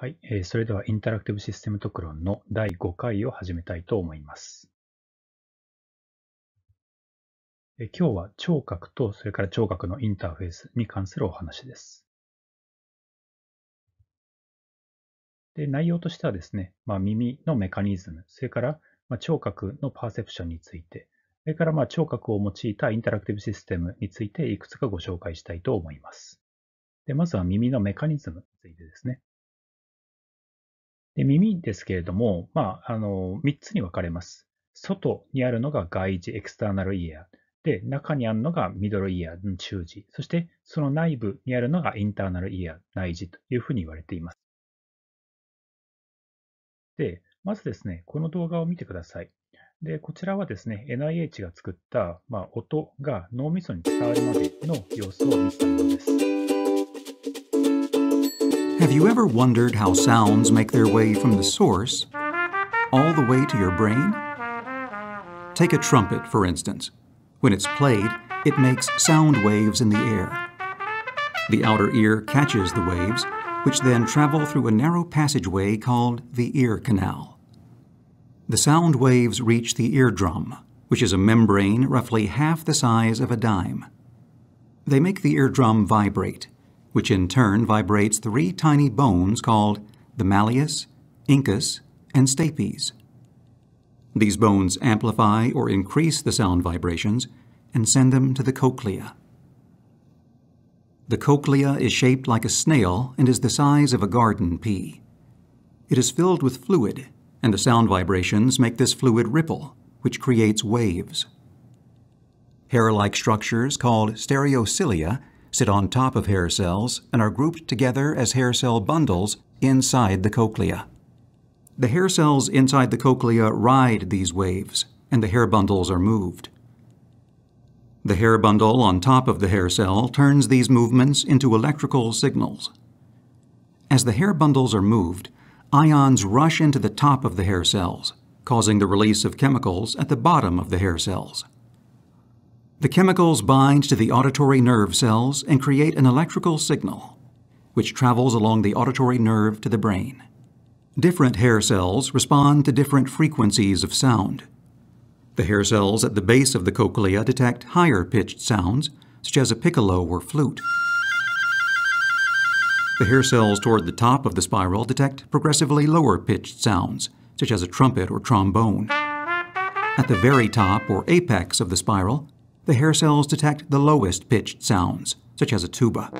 はい、えー、それではインタラクティブシステム特論の第5回を始めたいと思います。え今日は聴覚とそれから聴覚のインターフェースに関するお話です。で内容としてはですね、まあ、耳のメカニズム、それからま聴覚のパーセプションについて、それからま聴覚を用いたインタラクティブシステムについていくつかご紹介したいと思います。でまずは耳のメカニズムについてですね。で耳ですけれども、まあ、あの3つに分かれます。外にあるのが外耳、エクスターナルイヤー。で、中にあるのがミドルイヤー、中耳。そして、その内部にあるのがインターナルイヤー、内耳というふうに言われています。で、まずですね、この動画を見てください。で、こちらはですね、NIH が作った、まあ、音が脳みそに伝わるまでの様子を見たものです。Have you ever wondered how sounds make their way from the source all the way to your brain? Take a trumpet, for instance. When it's played, it makes sound waves in the air. The outer ear catches the waves, which then travel through a narrow passageway called the ear canal. The sound waves reach the eardrum, which is a membrane roughly half the size of a dime. They make the eardrum vibrate, which in turn vibrates three tiny bones called the malleus, incus, and stapes. These bones amplify or increase the sound vibrations and send them to the cochlea. The cochlea is shaped like a snail and is the size of a garden pea. It is filled with fluid, and the sound vibrations make this fluid ripple, which creates waves. Hair-like structures called stereocilia sit on top of hair cells, and are grouped together as hair cell bundles inside the cochlea. The hair cells inside the cochlea ride these waves, and the hair bundles are moved. The hair bundle on top of the hair cell turns these movements into electrical signals. As the hair bundles are moved, ions rush into the top of the hair cells, causing the release of chemicals at the bottom of the hair cells. The chemicals bind to the auditory nerve cells and create an electrical signal, which travels along the auditory nerve to the brain. Different hair cells respond to different frequencies of sound. The hair cells at the base of the cochlea detect higher pitched sounds, such as a piccolo or flute. The hair cells toward the top of the spiral detect progressively lower pitched sounds, such as a trumpet or trombone. At the very top or apex of the spiral, the hair cells detect the lowest pitched sounds, such as a tuba.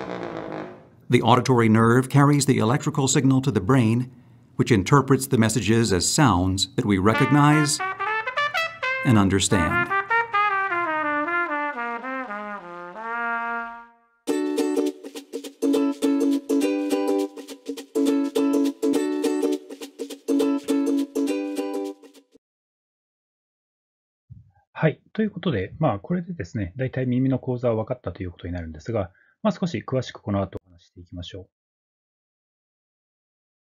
The auditory nerve carries the electrical signal to the brain, which interprets the messages as sounds that we recognize and understand. ということで、まあ、これでですね、大体耳の構造は分かったということになるんですが、まあ、少し詳しくこの後お話していきましょう。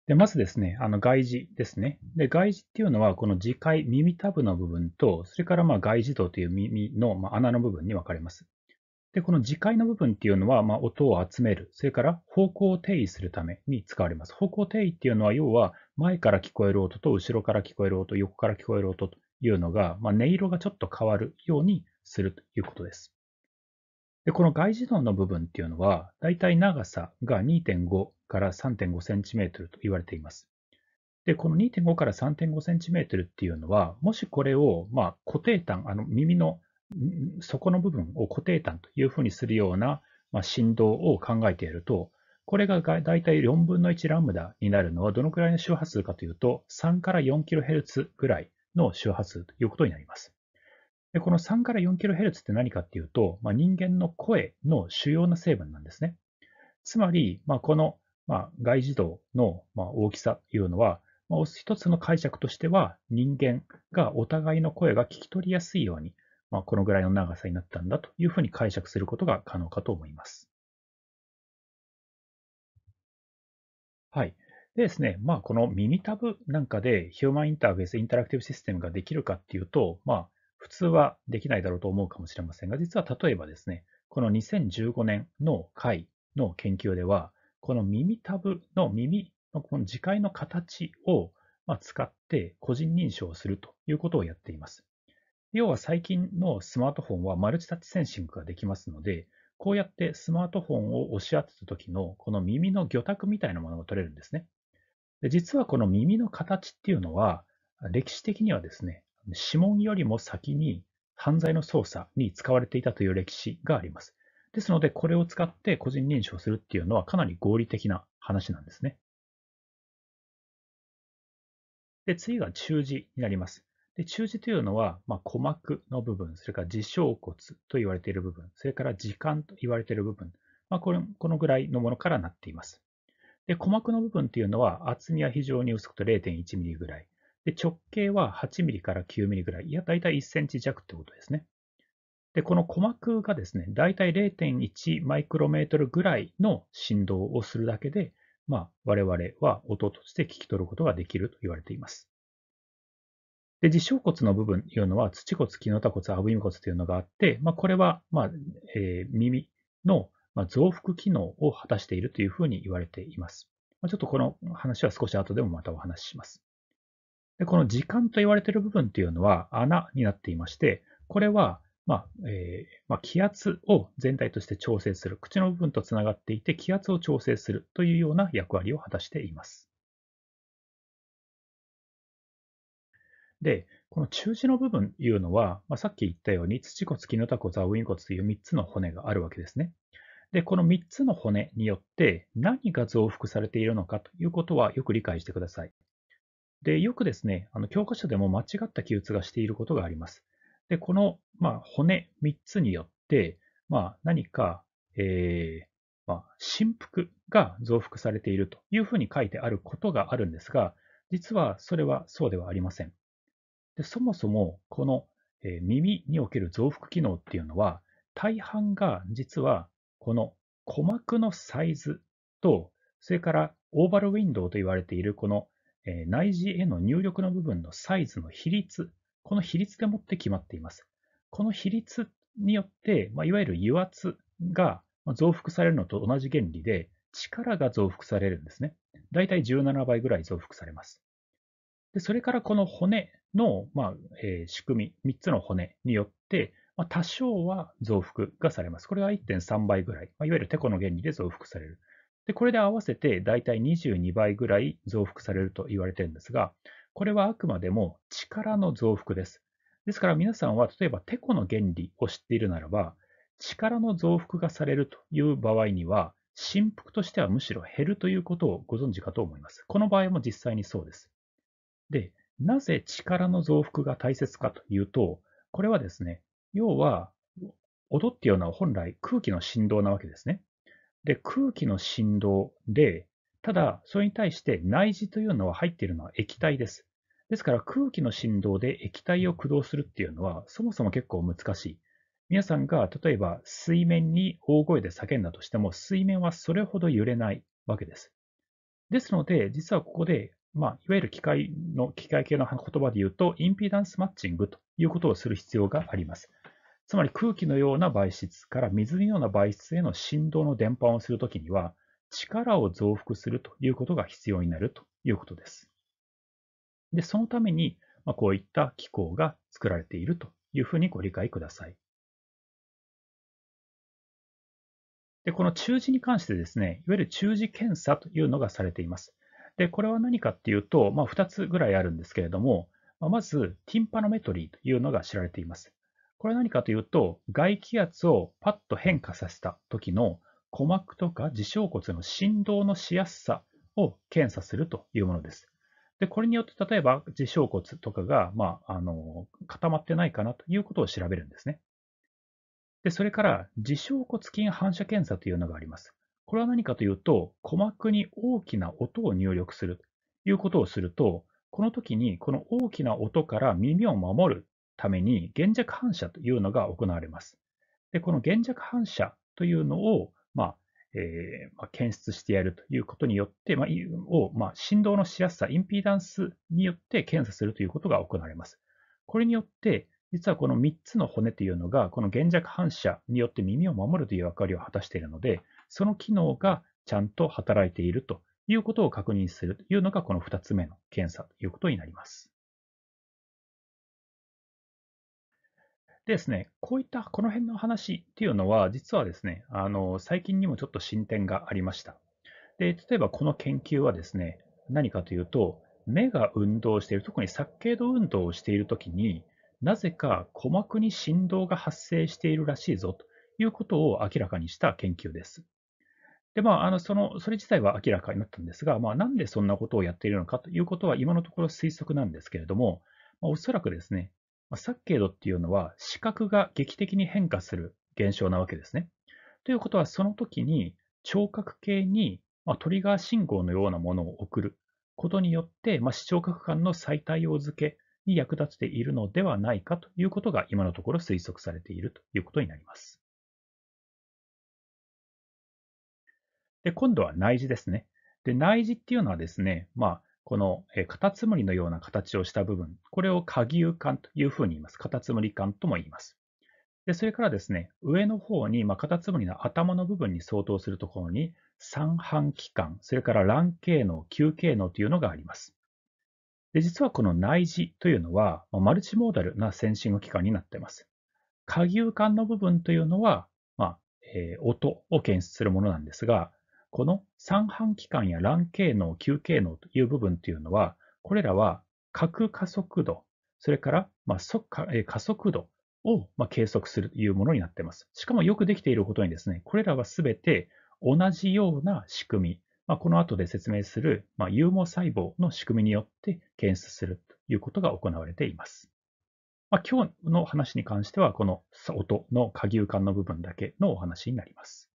でまずですね、あの外耳ですね。で外耳っていうのは、この耳介、耳タブの部分と、それからまあ外耳道という耳のまあ穴の部分に分かれます。で、この耳介の部分っていうのは、まあ、音を集める、それから方向を定位するために使われます。方向定位っていうのは、要は前から聞こえる音と後ろから聞こえる音、横から聞こえる音というのが、まあ、音色がちょっと変わるようにするということです。でこの外耳道の部分というのは、だいたい長さが2.5から3.5センチメートルと言われています。で、この2.5から3.5センチメートルというのは、もしこれを、まあ、固定端、あの耳の底の部分を固定端というふうにするような、まあ、振動を考えていると、これがだいたい4分の1ラムダになるのはどのくらいの周波数かというと、3から4キロヘルツぐらいの周波数ということになります。でこの3から 4kHz って何かっていうと、まあ、人間の声の主要な成分なんですね。つまり、まあ、この、ま外耳道の、ま大きさというのは、まあ、一つの解釈としては、人間がお互いの声が聞き取りやすいように、まあ、このぐらいの長さになったんだというふうに解釈することが可能かと思います。はい。でですね、まあ、この耳タブなんかでヒューマンインターフェースインタラクティブシステムができるかっていうと、まあ、普通はできないだろうと思うかもしれませんが、実は例えばですね、この2015年の回の研究では、この耳タブの耳のこの磁界の形を使って個人認証をするということをやっています。要は最近のスマートフォンはマルチタッチセンシングができますので、こうやってスマートフォンを押し当てた時のこの耳の魚拓みたいなものが取れるんですね。実はこの耳の形っていうのは、歴史的にはですね、指紋よりも先に犯罪の捜査に使われていたという歴史があります。ですので、これを使って個人認証するっていうのはかなり合理的な話なんですね。で、次が中耳になります。で中耳というのは、まあ、鼓膜の部分、それから耳小骨と言われている部分、それから耳管と言われている部分、まあ、これこのぐらいのものからなっています。で、鼓膜の部分っていうのは厚みは非常に薄くて0.1ミリぐらい。で、直径は8ミリから9ミリぐらい。いや、だいたい1センチ弱ってことですね。で、この鼓膜がですね、だいたい0.1マイクロメートルぐらいの振動をするだけで、まあ、我々は音として聞き取ることができると言われています。で、自小骨の部分というのは、土骨、木の他骨、アブイム骨というのがあって、まあ、これは、まあ、えー、耳のまあ、増幅機能を果たしているというふうに言われています。まあ、ちょっとこの話は少し後でもまたお話しします。でこの時間と言われている部分というのは穴になっていまして、これはまあえーまあ、気圧を全体として調整する、口の部分とつながっていて気圧を調整するというような役割を果たしています。で、この中耳の部分というのは、まあ、さっき言ったように、土骨、木の骨、座、ウイン骨という3つの骨があるわけですね。で、この3つの骨によって何が増幅されているのかということはよく理解してください。で、よくですね、あの教科書でも間違った記述がしていることがあります。で、この、まあ、骨3つによって、まあ、何か、えー、まあ、振幅が増幅されているというふうに書いてあることがあるんですが、実はそれはそうではありません。でそもそも、この、えー、耳における増幅機能っていうのは、大半が実はこの鼓膜のサイズと、それからオーバルウィンドウと言われているこの内耳への入力の部分のサイズの比率、この比率でもって決まっています。この比率によって、まあ、いわゆる油圧が増幅されるのと同じ原理で、力が増幅されるんですね。だいたい17倍ぐらい増幅されます。でそれからこの骨の、まあえー、仕組み、3つの骨によって、まあ、多少は増幅がされます。これは1.3倍ぐらい、まあ、いわゆるテコの原理で増幅される。で、これで合わせてだいたい22倍ぐらい増幅されると言われてるんですが、これはあくまでも力の増幅です。ですから皆さんは例えばテコの原理を知っているならば、力の増幅がされるという場合には、振幅としてはむしろ減るということをご存知かと思います。この場合も実際にそうです。で、なぜ力の増幅が大切かというと、これはですね、要は、音っていうのは本来空気の振動なわけですね。で、空気の振動で、ただ、それに対して内耳というのは入っているのは液体です。ですから空気の振動で液体を駆動するっていうのはそもそも結構難しい。皆さんが例えば水面に大声で叫んだとしても水面はそれほど揺れないわけです。ですので、実はここで、まあ、いわゆる機械の、機械系の言葉で言うと、インピーダンスマッチングということをする必要があります。つまり空気のような媒質から水のような媒質への振動の伝播をするときには、力を増幅するということが必要になるということです。で、そのために、まあ、こういった機構が作られているというふうにご理解ください。で、この中耳に関してですね、いわゆる中耳検査というのがされています。で、これは何かっていうと、まあ、2つぐらいあるんですけれども、まず、ティンパノメトリーというのが知られています。これは何かというと、外気圧をパッと変化させた時の鼓膜とか耳小骨の振動のしやすさを検査するというものです。でこれによって例えば耳小骨とかが、まあ、あの固まってないかなということを調べるんですね。でそれから耳小骨筋反射検査というのがあります。これは何かというと、鼓膜に大きな音を入力するということをすると、この時にこの大きな音から耳を守るために、現弱反射というのが行われます。でこの現弱反射というのを、まあえーまあ、検出してやるということによって、まあ、を、まあ、振動のしやすさ、インピーダンスによって検査するということが行われます。これによって、実はこの3つの骨というのが、この現弱反射によって耳を守るという役割を果たしているので、その機能がちゃんと働いているということを確認するというのが、この2つ目の検査ということになります。でですね、こういったこの辺の話っていうのは、実はですね、あの最近にもちょっと進展がありました。で、例えばこの研究はですね、何かというと、目が運動している、特に殺ード運動をしているときに、なぜか鼓膜に振動が発生しているらしいぞということを明らかにした研究です。で、まあ、あのそのそれ自体は明らかになったんですが、まあ、なんでそんなことをやっているのかということは、今のところ推測なんですけれども、まあ、おそらくですね、まあ、サッケードっていうのは視覚が劇的に変化する現象なわけですね。ということは、その時に聴覚系に、まあ、トリガー信号のようなものを送ることによって、まあ、視聴覚感の再対応付けに役立っているのではないかということが今のところ推測されているということになります。で、今度は内耳ですね。で、内耳っていうのはですね、まあ、このカタツムリのような形をした部分、これを鍵牛管というふうに言います。カタツムリ管とも言います。でそれからですね、上の方に、まカタツムリの頭の部分に相当するところに、三半規管、それから卵系能、球系能というのがあります。で実はこの内耳というのは、まマルチモーダルなセンシング器官になっています。鍵牛管の部分というのは、まあえー、音を検出するものなんですが、この三半規管や乱経能、球経能という部分というのは、これらは角加速度、それから、まあ、加速度を、ま計測するというものになっています。しかもよくできていることにですね、これらはすべて同じような仕組み、まあ、この後で説明する、まあ、有毛細胞の仕組みによって検出するということが行われています。まあ、今日の話に関しては、この音の下牛管の部分だけのお話になります。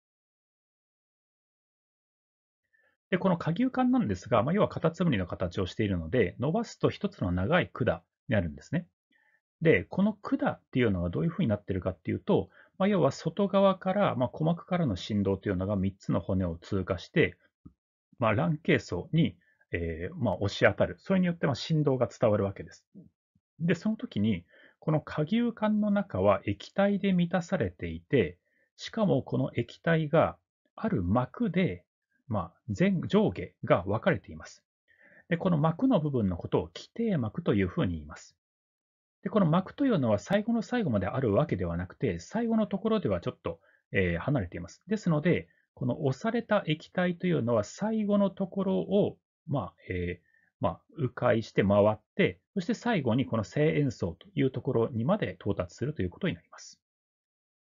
で、この下牛管なんですが、まあ、要はカタツムリの形をしているので、伸ばすと一つの長い管になるんですね。で、この管っていうのはどういうふうになっているかっていうと、まあ、要は外側から、まあ、鼓膜からの振動というのが3つの骨を通過して、まあ、卵形層に、えーまあ、押し当たる。それによってまあ振動が伝わるわけです。で、その時に、この下牛管の中は液体で満たされていて、しかもこの液体がある膜でまあ、前上下が分かれています。でこの膜の部分のことを規定膜というふうに言います。でこの膜というのは最後の最後まであるわけではなくて、最後のところではちょっと、えー、離れています。ですので、この押された液体というのは最後のところを、まあえー、まあ、迂回して回って、そして最後にこの正塩層というところにまで到達するということになります。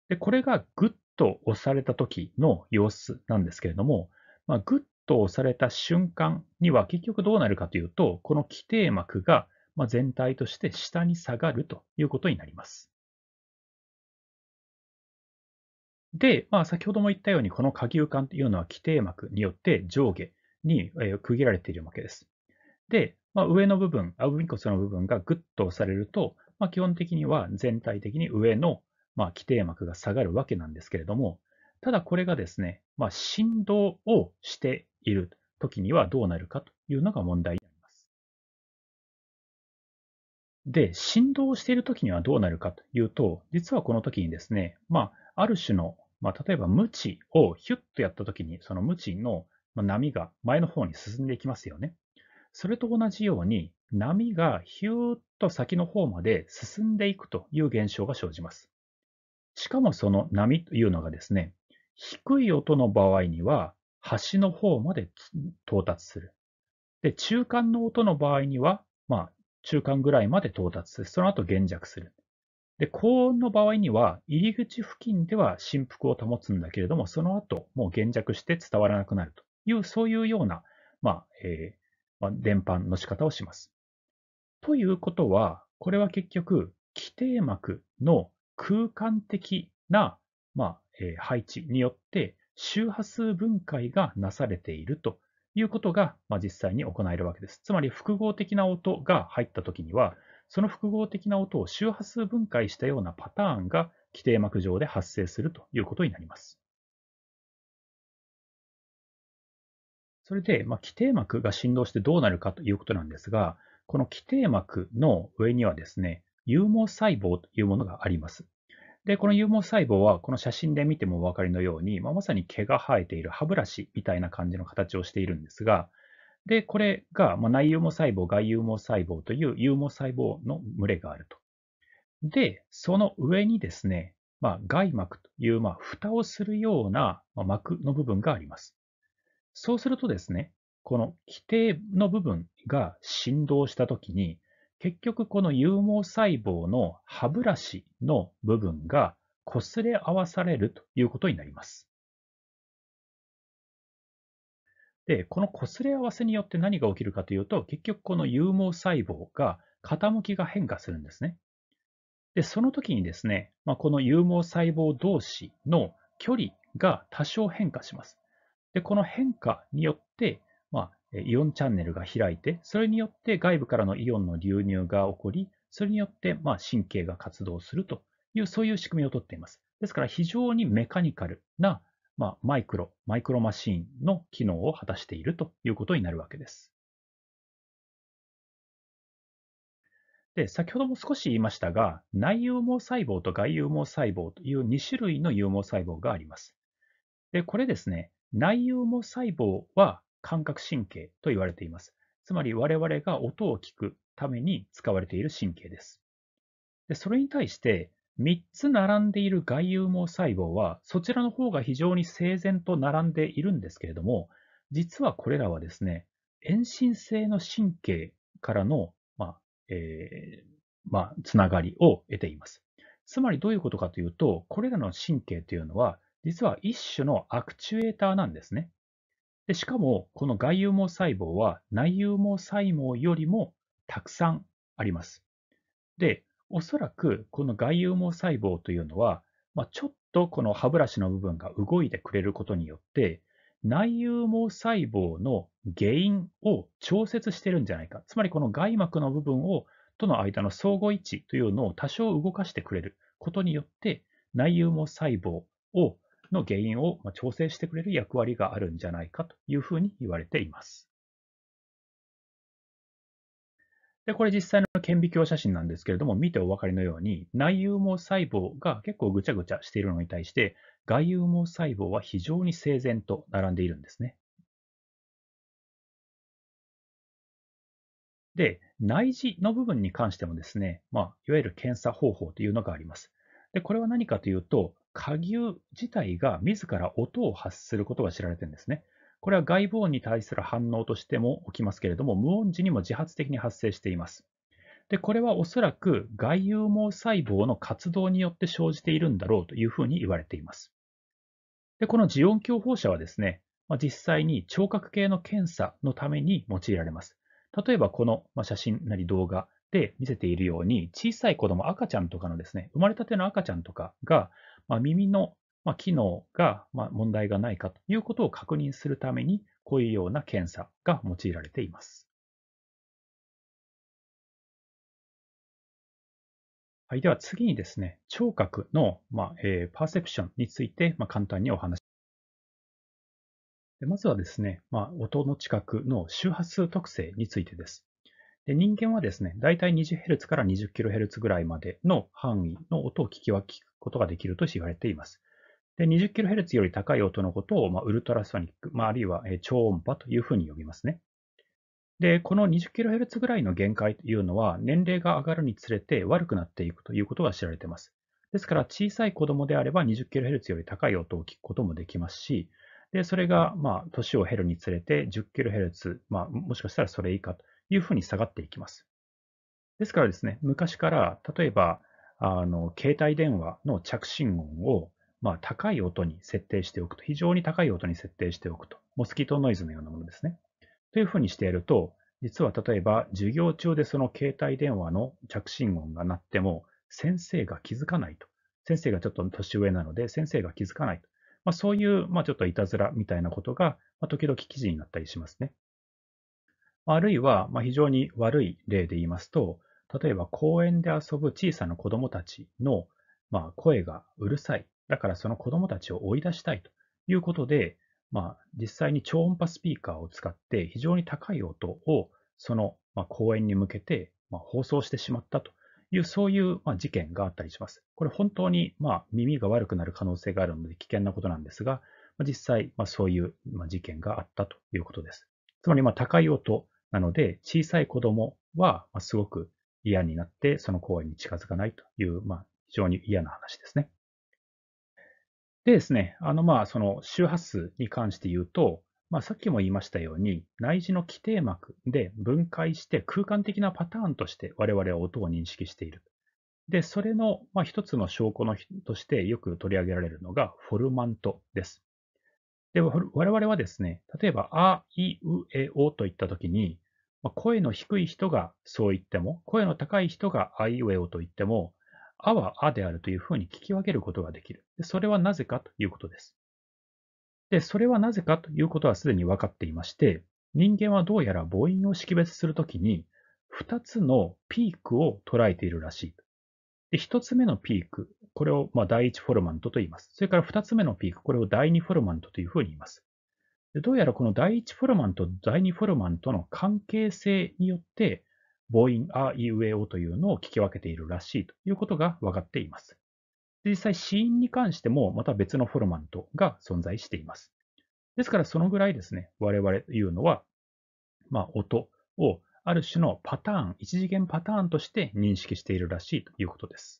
でこれがぐっと押された時の様子なんですけれども、まあ、グッと押された瞬間には結局どうなるかというと、この規定膜が全体として下に下がるということになります。で、まあ、先ほども言ったように、この下牛管というのは規定膜によって上下に区切られているわけです。で、まあ、上の部分、アブミコスの部分がグッと押されると、まあ、基本的には全体的に上の、ま規定膜が下がるわけなんですけれども、ただこれがですね、まあ、振動をしている時にはどうなるかというのが問題になります。で、振動をしている時にはどうなるかというと、実はこの時にですね、まあ、ある種の、まあ、例えば無知をヒュッとやった時に、その無知の波が前の方に進んでいきますよね。それと同じように、波がヒューッと先の方まで進んでいくという現象が生じます。しかもその波というのがですね、低い音の場合には、端の方まで到達する。で、中間の音の場合には、まあ、中間ぐらいまで到達する。その後減弱する。で、高音の場合には、入り口付近では振幅を保つんだけれども、その後、もう減弱して伝わらなくなるという、そういうような、まあ、えー、まあ、伝播の仕方をします。ということは、これは結局、規定膜の空間的な、まあ、え配置によって周波数分解がなされているということが、まあ、実際に行えるわけです。つまり複合的な音が入ったときには、その複合的な音を周波数分解したようなパターンが規定膜上で発生するということになります。それで、まあ、規定膜が振動してどうなるかということなんですが、この規定膜の上にはですね、有毛細胞というものがあります。で、この有毛細胞は、この写真で見てもお分かりのように、まあ、まさに毛が生えている歯ブラシみたいな感じの形をしているんですが、で、これが、まあ、内有毛細胞、外有毛細胞という有毛細胞の群れがあると。で、その上にですね、まあ、外膜という、まあ、蓋をするような、まあ、膜の部分があります。そうするとですね、この規定の部分が振動したときに、結局この有毛細胞の歯ブラシの部分が擦れ合わされるということになります。で、この擦れ合わせによって何が起きるかというと、結局この有毛細胞が傾きが変化するんですね。で、その時にですね、まあ、この有毛細胞同士の距離が多少変化します。で、この変化によって、まあ、イオンチャンネルが開いて、それによって外部からのイオンの流入が起こり、それによってま神経が活動するという、そういう仕組みをとっています。ですから非常にメカニカルな、まマイクロ、マイクロマシーンの機能を果たしているということになるわけです。で、先ほども少し言いましたが、内有毛細胞と外有毛細胞という2種類の有毛細胞があります。で、これですね、内有毛細胞は感覚神経と言われています。つまり我々が音を聞くために使われている神経です。でそれに対して3つ並んでいる外有毛細胞はそちらの方が非常に整然と並んでいるんですけれども実はこれらはですね遠心性の神経からの、まあえーまあ、つながりを得ています。つまりどういうことかというとこれらの神経というのは実は一種のアクチュエーターなんですね。でしかも、この外有毛細胞は内有毛細胞よりもたくさんあります。で、おそらくこの外有毛細胞というのは、まあ、ちょっとこの歯ブラシの部分が動いてくれることによって、内有毛細胞の原因を調節してるんじゃないか。つまりこの外膜の部分をとの間の相互位置というのを多少動かしてくれることによって、内有毛細胞をの原因を調整してくれる役割があるんじゃないかというふうに言われています。で、これ実際の顕微鏡写真なんですけれども、見てお分かりのように、内有毛細胞が結構ぐちゃぐちゃしているのに対して、外有毛細胞は非常に整然と並んでいるんですね。で、内耳の部分に関してもですね、まあ、いわゆる検査方法というのがあります。で、これは何かというと、鍵自体が自ら音を発することが知られてるんですね。これは外部音に対する反応としても起きますけれども、無音時にも自発的に発生しています。で、これはおそらく外有毛細胞の活動によって生じているんだろうというふうに言われています。で、この磁音共放射はですね、まあ、実際に聴覚系の検査のために用いられます。例えばこの写真なり動画で見せているように、小さい子供、赤ちゃんとかのですね、生まれたての赤ちゃんとかが、まあ、耳の、機能が、問題がないかということを確認するために、こういうような検査が用いられています。はい、では次にですね、聴覚の、まあえー、パーセプションについて、まあ、簡単にお話まずはですね、まあ、音の知覚の周波数特性についてです。で人間はですね、だいたい 20Hz から 20kHz ぐらいまでの範囲の音を聞き分けることができると言われています。20kHz より高い音のことを、まあ、ウルトラソニック、まあ、あるいは超音波というふうに呼びますね。で、この 20kHz ぐらいの限界というのは、年齢が上がるにつれて悪くなっていくということが知られています。ですから、小さい子供であれば 20kHz より高い音を聞くこともできますし、で、それが、まあ、年を経るにつれて 10kHz、まあ、もしかしたらそれ以下というふうに下がっていきます。ですからですね、昔から、例えば、あの、携帯電話の着信音を、まあ、高い音に設定しておくと、非常に高い音に設定しておくと、モスキートノイズのようなものですね。というふうにしていると、実は例えば授業中でその携帯電話の着信音が鳴っても、先生が気づかないと。先生がちょっと年上なので、先生が気づかないと。まあ、そういう、まあ、ちょっといたずらみたいなことが、まあ、時々記事になったりしますね。あるいは、まあ、非常に悪い例で言いますと、例えば公園で遊ぶ小さな子供たちの、まあ、声がうるさい。だからその子供たちを追い出したいということで、まあ、実際に超音波スピーカーを使って非常に高い音をその、まあ、公園に向けて、まあ、放送してしまったという、そういう、まあ、事件があったりします。これ本当に、まあ、耳が悪くなる可能性があるので危険なことなんですが、実際、まあ、そういう、まあ、事件があったということです。つまりまあ高い音なので小さい子供はすごく嫌になってその公園に近づかないというまあ非常に嫌な話ですね。でですね、あのまあその周波数に関して言うと、まあ、さっきも言いましたように内耳の基底膜で分解して空間的なパターンとして我々は音を認識している。で、それの、まあ、一つの証拠のとしてよく取り上げられるのがフォルマントです。で、我々はですね、例えば、あ、い、う、え、おといったときに、声の低い人がそう言っても、声の高い人があ、い、う、え、おと言っても、あはあであるというふうに聞き分けることができる。それはなぜかということです。で、それはなぜかということはすでに分かっていまして、人間はどうやら母音を識別するときに、二つのピークを捉えているらしい。で、つ目のピークこれをま第1フォルマントと言います。それから2つ目のピーク、これを第2フォルマントというふうに言います。でどうやらこの第1フォルマント、第2フォルマントの関係性によって、母音、あ、い、うえ、おというのを聞き分けているらしいということが分かっています。実際、死因に関してもまた別のフォルマントが存在しています。ですから、そのぐらいですね、我々というのは、まあ、音をある種のパターン、一次元パターンとして認識しているらしいということです。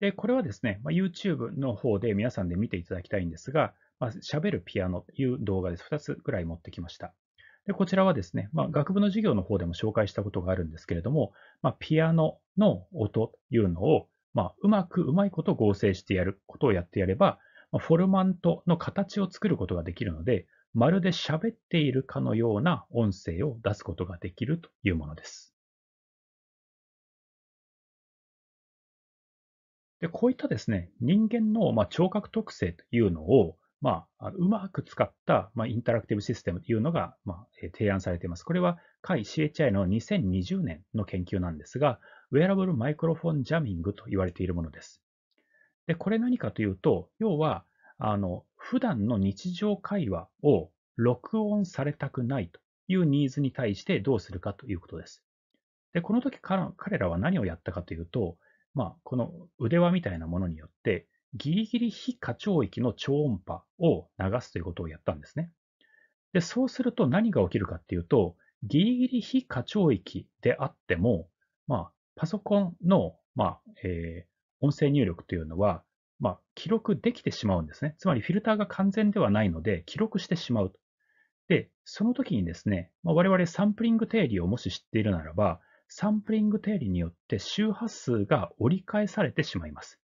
で、これはですね、まあ、YouTube の方で皆さんで見ていただきたいんですが、まあ、べるピアノという動画です。2つぐらい持ってきました。で、こちらはですね、まあ、学部の授業の方でも紹介したことがあるんですけれども、まあ、ピアノの音というのを、まあ、うまくうまいこと合成してやることをやってやれば、まあ、フォルマントの形を作ることができるので、まるで喋っているかのような音声を出すことができるというものです。で、こういったですね、人間のまあ聴覚特性というのを、まあ、うまく使った、まあ、インタラクティブシステムというのが、まあ、提案されています。これは、会 CHI の2020年の研究なんですが、ウェアラブルマイクロフォンジャミングと言われているものです。で、これ何かというと、要は、あの、普段の日常会話を録音されたくないというニーズに対してどうするかということです。で、この時から彼らは何をやったかというと、まあ、この腕輪みたいなものによって、ギリギリ非過聴域の超音波を流すということをやったんですね。で、そうすると何が起きるかっていうと、ギリギリ非過聴域であっても、まあ、パソコンの、まあ、えー、音声入力というのは、まあ、記録できてしまうんですね。つまりフィルターが完全ではないので、記録してしまうと。で、その時にですね、まあ、我々サンプリング定理をもし知っているならば、サンプリング定理によって周波数が折り返されてしまいます。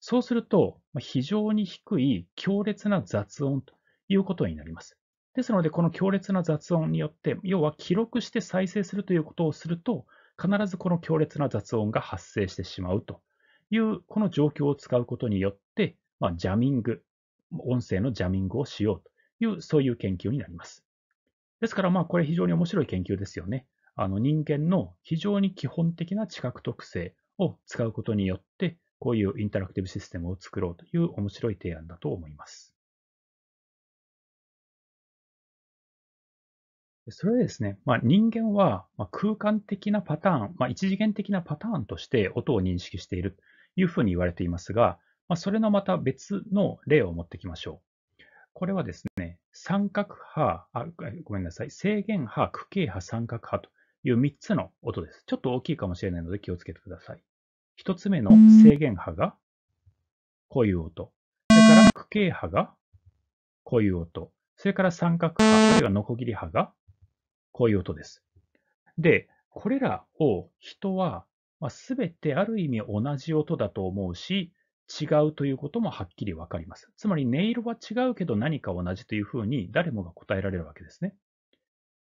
そうすると、非常に低い強烈な雑音ということになります。ですので、この強烈な雑音によって、要は記録して再生するということをすると、必ずこの強烈な雑音が発生してしまうという、この状況を使うことによって、まあ、ジャミング、音声のジャミングをしようという、そういう研究になります。ですから、まあ、これ非常に面白い研究ですよね。あの人間の非常に基本的な知覚特性を使うことによって、こういうインタラクティブシステムを作ろうという面白い提案だと思います。それでですね、まあ、人間は空間的なパターン、まあ、一次元的なパターンとして音を認識しているというふうに言われていますが、まあ、それのまた別の例を持ってきましょう。これはですね、三角波、あごめんなさい、制限波、区形波、三角波という3つの音です。ちょっと大きいかもしれないので気をつけてください。1つ目の制限波がこういう音。それから区形波がこういう音。それから三角波、あるいはノコギリ波がこういう音です。で、これらを人はすべてある意味同じ音だと思うし、違うということもはっきりわかります。つまり音色は違うけど何か同じというふうに誰もが答えられるわけですね。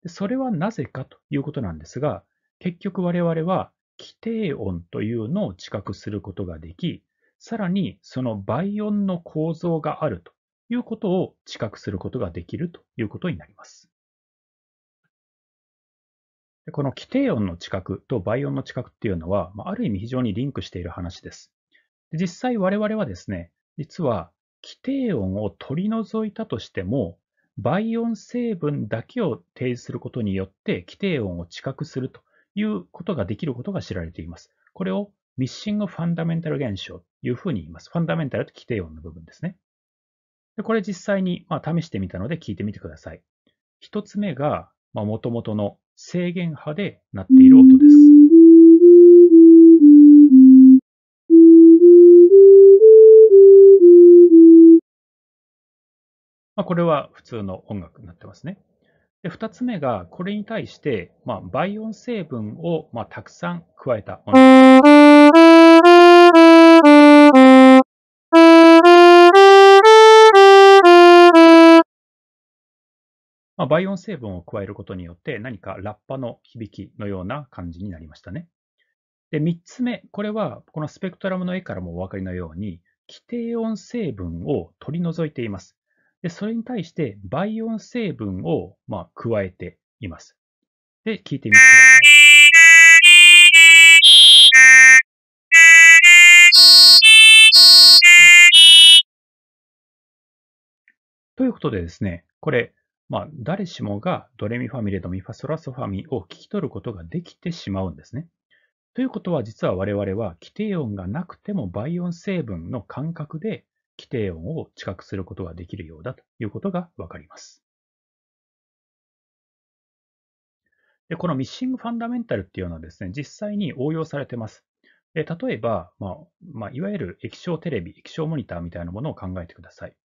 それはなぜかということなんですが、結局我々は規定音というのを知覚することができ、さらにその倍音の構造があるということを知覚することができるということになります。この規定音の知覚と倍音の知覚っていうのは、ある意味非常にリンクしている話です。実際我々はですね、実は規定音を取り除いたとしても、倍音成分だけを提示することによって規定音を知覚するということができることが知られています。これをミッシングファンダメンタル現象というふうに言います。ファンダメンタルと規定音の部分ですね。でこれ実際にま試してみたので聞いてみてください。一つ目がもともとの制限波で鳴っている音です。まあ、これは普通の音楽になってますね。で2つ目が、これに対して、まあ、倍音成分を、まあ、たくさん加えた音楽。まあ、倍音成分を加えることによって何かラッパの響きのような感じになりましたね。で、3つ目、これはこのスペクトラムの絵からもお分かりのように、規定音成分を取り除いています。で、それに対して倍音成分を、まあ、加えています。で、聞いてみてください。ということでですね、これ、まあ、誰しもがドレミファミレドミファソラソファミを聞き取ることができてしまうんですね。ということは、実は我々は規定音がなくても倍音成分の感覚で規定音を知覚することができるようだということがわかります。でこのミッシングファンダメンタルっていうのはですね、実際に応用されてます。で例えば、まあ、まあ、いわゆる液晶テレビ、液晶モニターみたいなものを考えてください。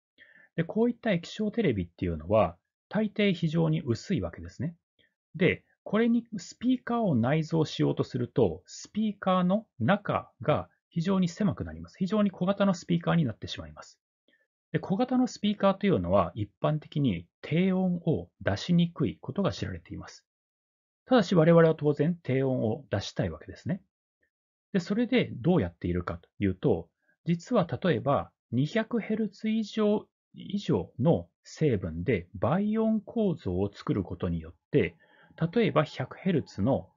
でこういった液晶テレビっていうのは、大抵非常に薄いわけですね。で、これにスピーカーを内蔵しようとすると、スピーカーの中が非常に狭くなります。非常に小型のスピーカーになってしまいます。で小型のスピーカーというのは一般的に低音を出しにくいことが知られています。ただし我々は当然低音を出したいわけですね。でそれでどうやっているかというと、実は例えば 200Hz 以上以上の成分で倍音構造を作ることによって、例えば 100Hz の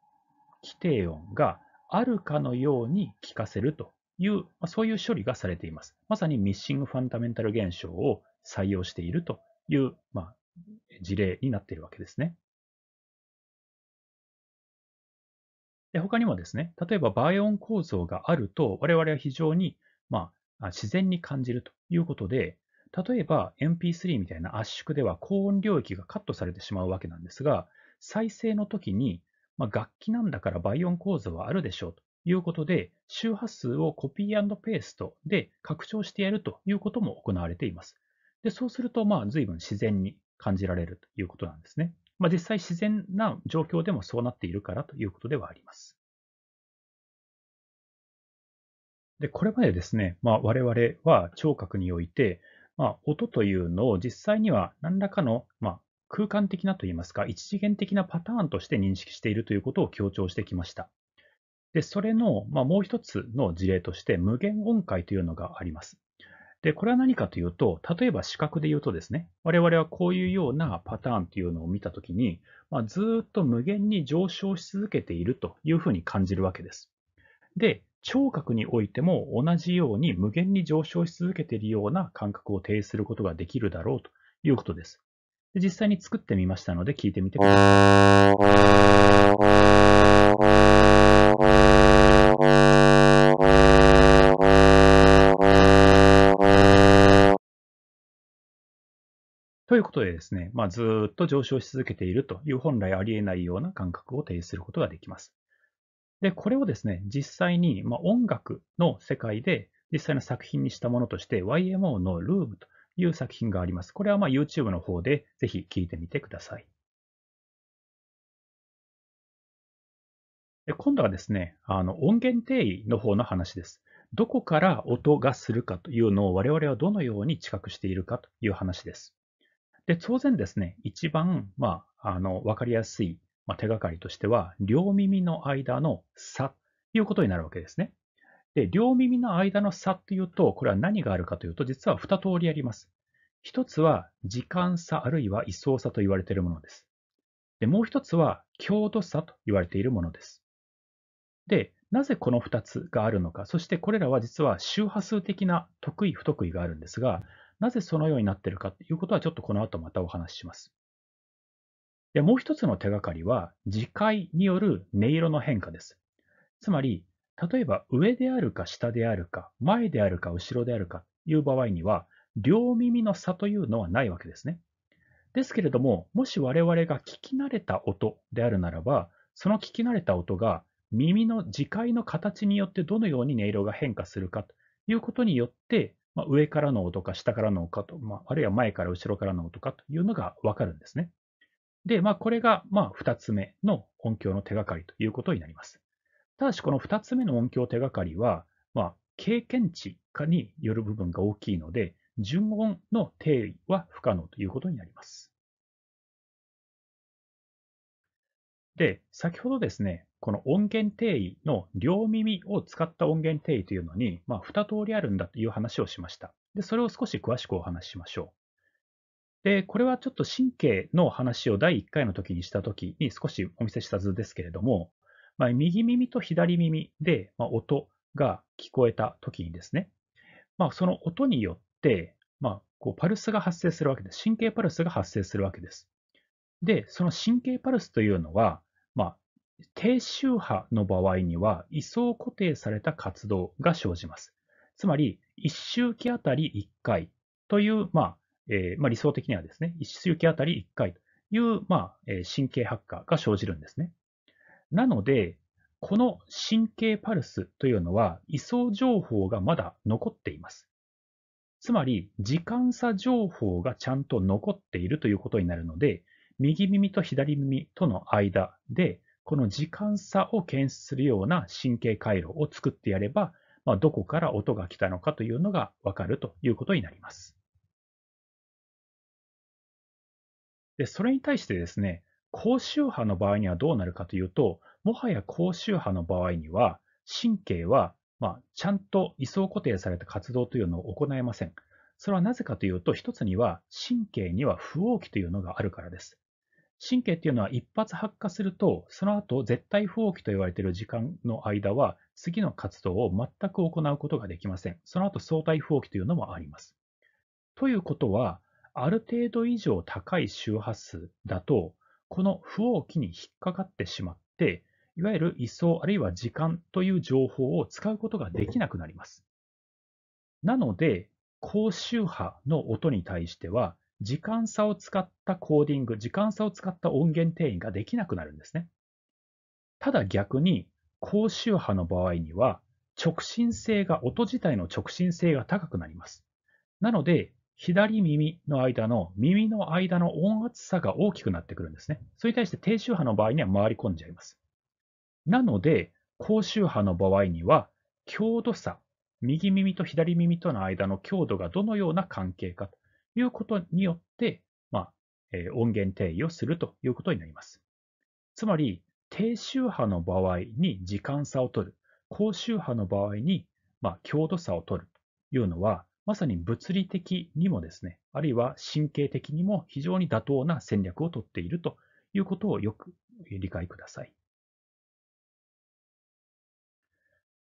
規定音があるかのように聞かせるという、まあ、そういう処理がされています。まさにミッシングファンダメンタル現象を採用しているという、まあ、事例になっているわけですね。で他にもですね、例えばバイオン構造があると、我々は非常に、まあ、自然に感じるということで、例えば MP3 みたいな圧縮では高音領域がカットされてしまうわけなんですが、再生の時にまあ、楽器なんだから倍音構造はあるでしょうということで、周波数をコピーペーストで拡張してやるということも行われています。でそうすると、随分自然に感じられるということなんですね。まあ、実際自然な状況でもそうなっているからということではあります。で、これまでですね、まあ、我々は聴覚において、まあ、音というのを実際には何らかの、まあ、空間的なといいますか、一次元的なパターンとして認識しているということを強調してきました。で、それの、まあ、もう一つの事例として、無限音階というのがあります。で、これは何かというと、例えば視覚で言うとですね、我々はこういうようなパターンというのを見たときに、まあ、ずっと無限に上昇し続けているというふうに感じるわけです。で、聴覚においても同じように無限に上昇し続けているような感覚を提示することができるだろうということです。で実際に作ってみましたので、聞いてみてください。ということでですね、まあ、ずっと上昇し続けているという本来ありえないような感覚を提示することができます。で、これをですね、実際に、まあ、音楽の世界で実際の作品にしたものとして YMO のルームという作品があります。これはまあ YouTube の方でぜひ聞いてみてください。で今度はですね、あの音源定位の方の話です。どこから音がするかというのを我々はどのように知覚しているかという話です。で当然ですね、一番、まあ、あの分かりやすい、まあ、手がかりとしては、両耳の間の差ということになるわけですね。で、両耳の間の差っていうと、これは何があるかというと、実は2通りあります。1つは時間差あるいは位相差と言われているものです。で、もう1つは強度差と言われているものです。で、なぜこの2つがあるのか、そしてこれらは実は周波数的な得意不得意があるんですが、なぜそのようになっているかということはちょっとこの後またお話しします。でもう一つの手がかりは、磁界による音色の変化です。つまり、例えば上であるか下であるか、前であるか後ろであるかという場合には、両耳の差というのはないわけですね。ですけれども、もし我々が聞き慣れた音であるならば、その聞き慣れた音が耳の磁界の形によってどのように音色が変化するかということによって、まあ、上からの音か下からの音かと、まあ、あるいは前から後ろからの音かというのがわかるんですね。で、まあ、これがまあ2つ目の音響の手がかりということになります。ただし、この2つ目の音響手がかりは、まあ、経験値化による部分が大きいので、順音の定義は不可能ということになります。で、先ほどですね、この音源定位の両耳を使った音源定位というのに、まあ、2通りあるんだという話をしました。で、それを少し詳しくお話ししましょう。で、これはちょっと神経の話を第1回の時にした時に少しお見せした図ですけれども、まあ、右耳と左耳で、まあ、音が聞こえた時にですね、まあ、その音によって、まあ、こうパルスが発生するわけです。神経パルスが発生するわけです。で、その神経パルスというのは、まあ、低周波の場合には、位相固定された活動が生じます。つまり、1周期あたり1回という、まあえーまあ、理想的にはですね、1周期あたり1回という、まあえー、神経発火が生じるんですね。なので、この神経パルスというのは位相情報がまだ残っています。つまり、時間差情報がちゃんと残っているということになるので、右耳と左耳との間で、この時間差を検出するような神経回路を作ってやれば、まあ、どこから音が来たのかというのがわかるということになります。で、それに対してですね、高周波の場合にはどうなるかというと、もはや高周波の場合には、神経は、まあ、ちゃんと位相固定された活動というのを行えません。それはなぜかというと、一つには神経には不応期というのがあるからです。神経っていうのは一発発火すると、その後絶対不応期と言われている時間の間は、次の活動を全く行うことができません。その後相対不応期というのもあります。ということは、ある程度以上高い周波数だと、この不応期に引っかかってしまって、いわゆる位相あるいは時間という情報を使うことができなくなります。なので、高周波の音に対しては、時間差を使ったコーディング、時間差を使った音源定員ができなくなるんですね。ただ逆に、高周波の場合には、直進性が、音自体の直進性が高くなります。なので、左耳の間の耳の間の音圧差が大きくなってくるんですね。それに対して低周波の場合には回り込んじゃいます。なので、高周波の場合には、強度差、右耳と左耳との間の強度がどのような関係かということによって、まあえ音源定位をするということになります。つまり、低周波の場合に時間差を取る、高周波の場合に、まあ、強度差を取るというのは、まさに物理的にもですね、あるいは神経的にも非常に妥当な戦略をとっているということをよく理解ください。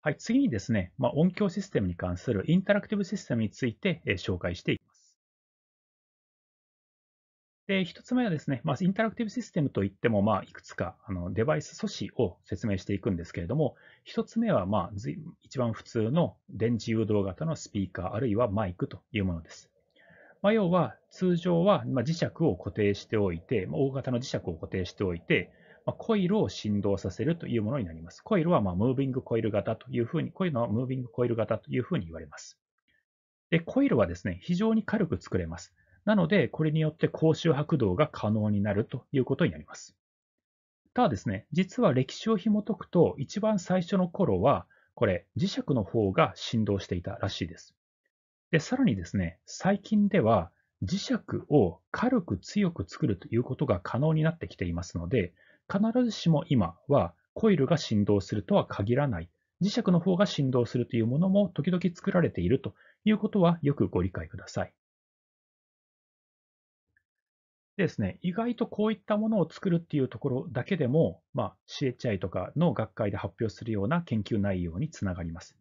はい、次にですね、まあ、音響システムに関するインタラクティブシステムについて、え紹介していきます。で、1つ目はですね、まあ、インタラクティブシステムといっても、まあ、いくつかあのデバイス素子を説明していくんですけれども、1つ目は、まあ、一番普通の電磁誘導型のスピーカー、あるいはマイクというものです。まあ、要は、通常は、ま磁石を固定しておいて、ま大型の磁石を固定しておいて、まコイルを振動させるというものになります。コイルは、まムービングコイル型というふうに、ういうのムービングコイル型というふうに言われます。で、コイルはですね、非常に軽く作れます。なので、これによって高周波駆動が可能になるということになります。ただですね、実は歴史を紐解くと、一番最初の頃は、これ、磁石の方が振動していたらしいです。で、さらにですね、最近では、磁石を軽く強く作るということが可能になってきていますので、必ずしも今はコイルが振動するとは限らない、磁石の方が振動するというものも時々作られているということはよくご理解ください。ですね、意外とこういったものを作るっていうところだけでも、まあ、CHI とかの学会で発表するような研究内容につながります。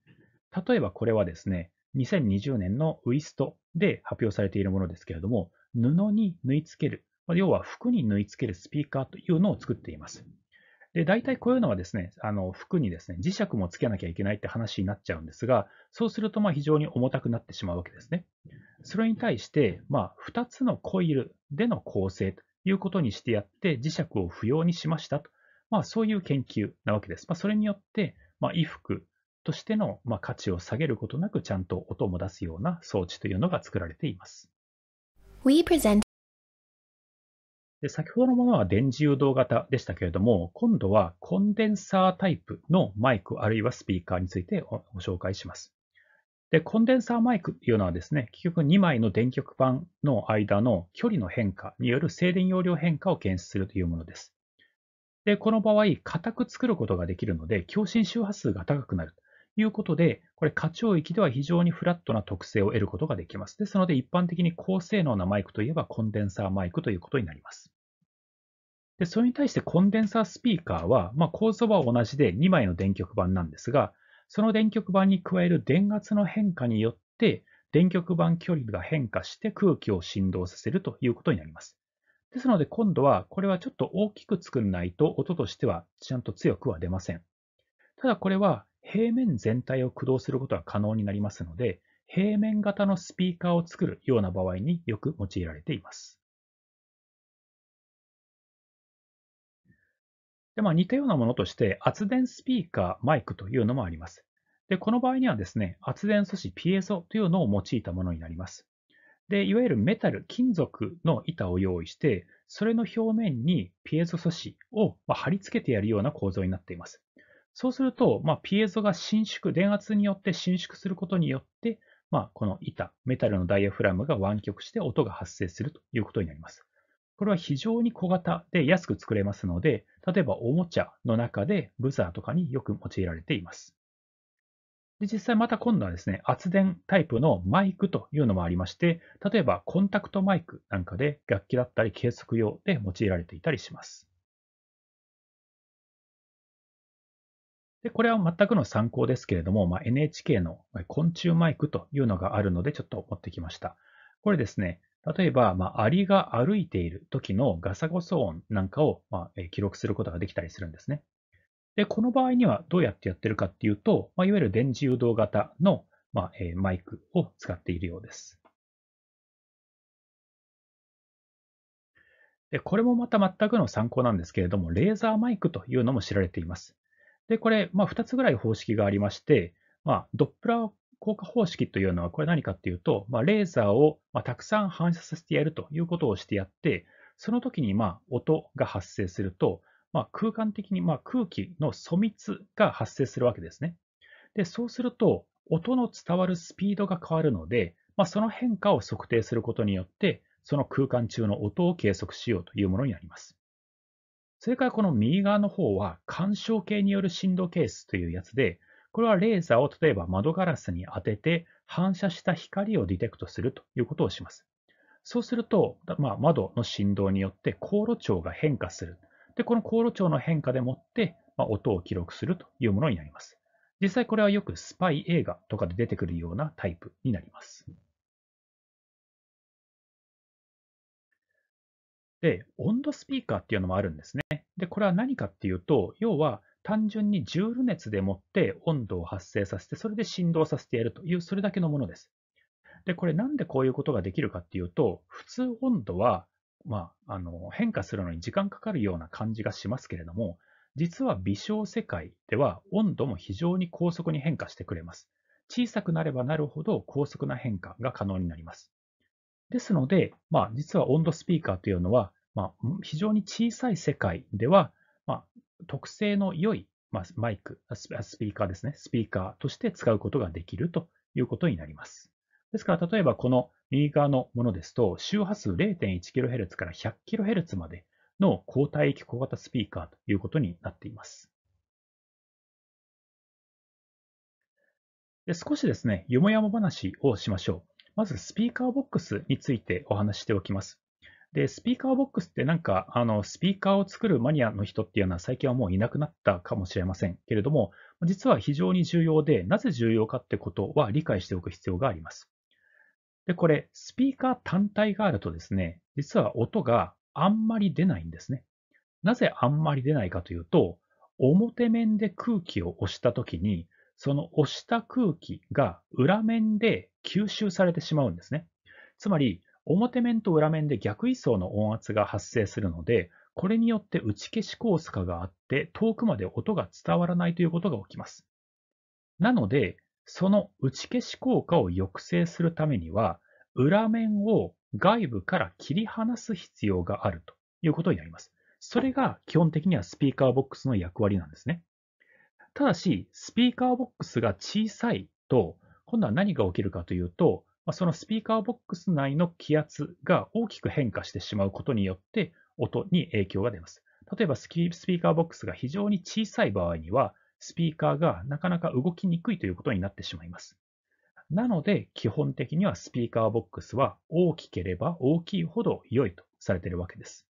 例えばこれはですね、2020年のウイストで発表されているものですけれども、布に縫い付ける、要は服に縫い付けるスピーカーというのを作っています。で、大体こういうのはですね、あの、服にですね、磁石もつけなきゃいけないって話になっちゃうんですが、そうすると、まあ、非常に重たくなってしまうわけですね。それに対して、まあ、2つのコイルでの構成ということにしてやって、磁石を不要にしましたと。まあ、そういう研究なわけです。まあ、それによって、まあ、衣服としての、まあ、価値を下げることなく、ちゃんと音も出すような装置というのが作られています。We present で先ほどのものは電磁誘導型でしたけれども、今度はコンデンサータイプのマイクあるいはスピーカーについてご紹介します。で、コンデンサーマイクというのはですね、結局2枚の電極板の間の距離の変化による静電容量変化を検出するというものです。で、この場合、硬く作ることができるので、共振周波数が高くなる。いうことで、これ、課長域では非常にフラットな特性を得ることができます。ですので、一般的に高性能なマイクといえばコンデンサーマイクということになります。でそれに対してコンデンサースピーカーは、まあ、構造は同じで2枚の電極板なんですが、その電極板に加える電圧の変化によって、電極板距離が変化して空気を振動させるということになります。ですので今度はこれはちょっと大きく作んないと音としてはちゃんと強くは出ません。ただこれは平面全体を駆動することは可能になりますので、平面型のスピーカーを作るような場合によく用いられています。でまあ、似たようなものとして、圧電スピーカー、マイクというのもあります。でこの場合にはですね、圧電素子ピエゾというのを用いたものになります。でいわゆるメタル、金属の板を用意して、それの表面にピエゾ素子を貼り付けてやるような構造になっています。そうすると、まあ、ピエゾが伸縮、電圧によって伸縮することによって、まあ、この板、メタルのダイヤフラムが湾曲して音が発生するということになります。これは非常に小型で安く作れますので、例えばおもちゃの中でブザーとかによく用いられています。で実際また今度はですね、圧電タイプのマイクというのもありまして、例えばコンタクトマイクなんかで楽器だったり計測用で用いられていたりします。で、これは全くの参考ですけれども、まあ、NHK の昆虫マイクというのがあるので、ちょっと持ってきました。これですね、例えば、まあ、アリが歩いている時のガサゴソ音なんかを、まあ、記録することができたりするんですね。で、この場合にはどうやってやってるかっていうと、まあ、いわゆる電磁誘導型の、まあえマイクを使っているようです。で、これもまた全くの参考なんですけれども、レーザーマイクというのも知られています。で、これ、まあ、2つぐらい方式がありまして、まあ、ドップラー効果方式というのは、これ何かっていうと、まあ、レーザーを、まあ、たくさん反射させてやるということをしてやって、その時に、まあ、音が発生すると、まあ、空間的に、まあ、空気の粗密が発生するわけですね。で、そうすると、音の伝わるスピードが変わるので、まあ、その変化を測定することによって、その空間中の音を計測しようというものになります。それからこの右側の方は、干渉計による振動ケースというやつで、これはレーザーを例えば窓ガラスに当てて反射した光をディテクトするということをします。そうすると、まあ、窓の振動によって航路長が変化する。で、この航路長の変化でもって、まあ、音を記録するというものになります。実際これはよくスパイ映画とかで出てくるようなタイプになります。で、温度スピーカーっていうのもあるんですね。で、これは何かっていうと、要は単純にジュール熱でもって温度を発生させて、それで振動させてやるという、それだけのものです。で、これなんでこういうことができるかっていうと、普通温度は、まあ、あの変化するのに時間かかるような感じがしますけれども、実は微小世界では温度も非常に高速に変化してくれます。小さくなればなるほど高速な変化が可能になります。ですので、まあ、実は温度スピーカーというのは、まあ、非常に小さい世界では、まあ、特性の良い、まあ、マイクス、ピーカーですね、スピーカーとして使うことができるということになります。ですから、例えばこの右側のものですと、周波数 0.1kHz から 100kHz までの高帯域小型スピーカーということになっています。で少しですね、よもやも話をしましょう。まずスピーカーボックスについてお話ししておきます。で、スピーカーボックスってなんか、あの、スピーカーを作るマニアの人っていうのは最近はもういなくなったかもしれませんけれども、実は非常に重要で、なぜ重要かってことは理解しておく必要があります。で、これ、スピーカー単体があるとですね、実は音があんまり出ないんですね。なぜあんまり出ないかというと、表面で空気を押したときに、その押した空気が裏面で吸収されてしまうんですね。つまり、表面と裏面で逆位相の音圧が発生するので、これによって打ち消しコース化があって、遠くまで音が伝わらないということが起きます。なので、その打ち消し効果を抑制するためには、裏面を外部から切り離す必要があるということになります。それが基本的にはスピーカーボックスの役割なんですね。ただし、スピーカーボックスが小さいと、今度は何が起きるかというと、そのスピーカーボックス内の気圧が大きく変化してしまうことによって音に影響が出ます。例えばスピーカーボックスが非常に小さい場合には、スピーカーがなかなか動きにくいということになってしまいます。なので、基本的にはスピーカーボックスは大きければ大きいほど良いとされているわけです。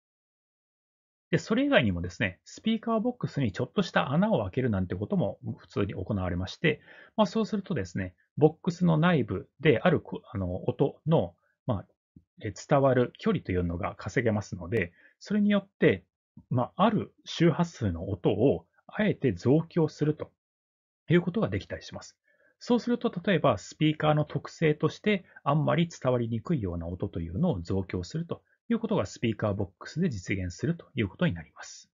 で、それ以外にもですね、スピーカーボックスにちょっとした穴を開けるなんてことも普通に行われまして、まあ、そうするとですね、ボックスの内部であるあの音の、まあ、伝わる距離というのが稼げますので、それによって、まあ、ある周波数の音をあえて増強するということができたりします。そうすると、例えばスピーカーの特性としてあんまり伝わりにくいような音というのを増強するということがスピーカーボックスで実現するということになります。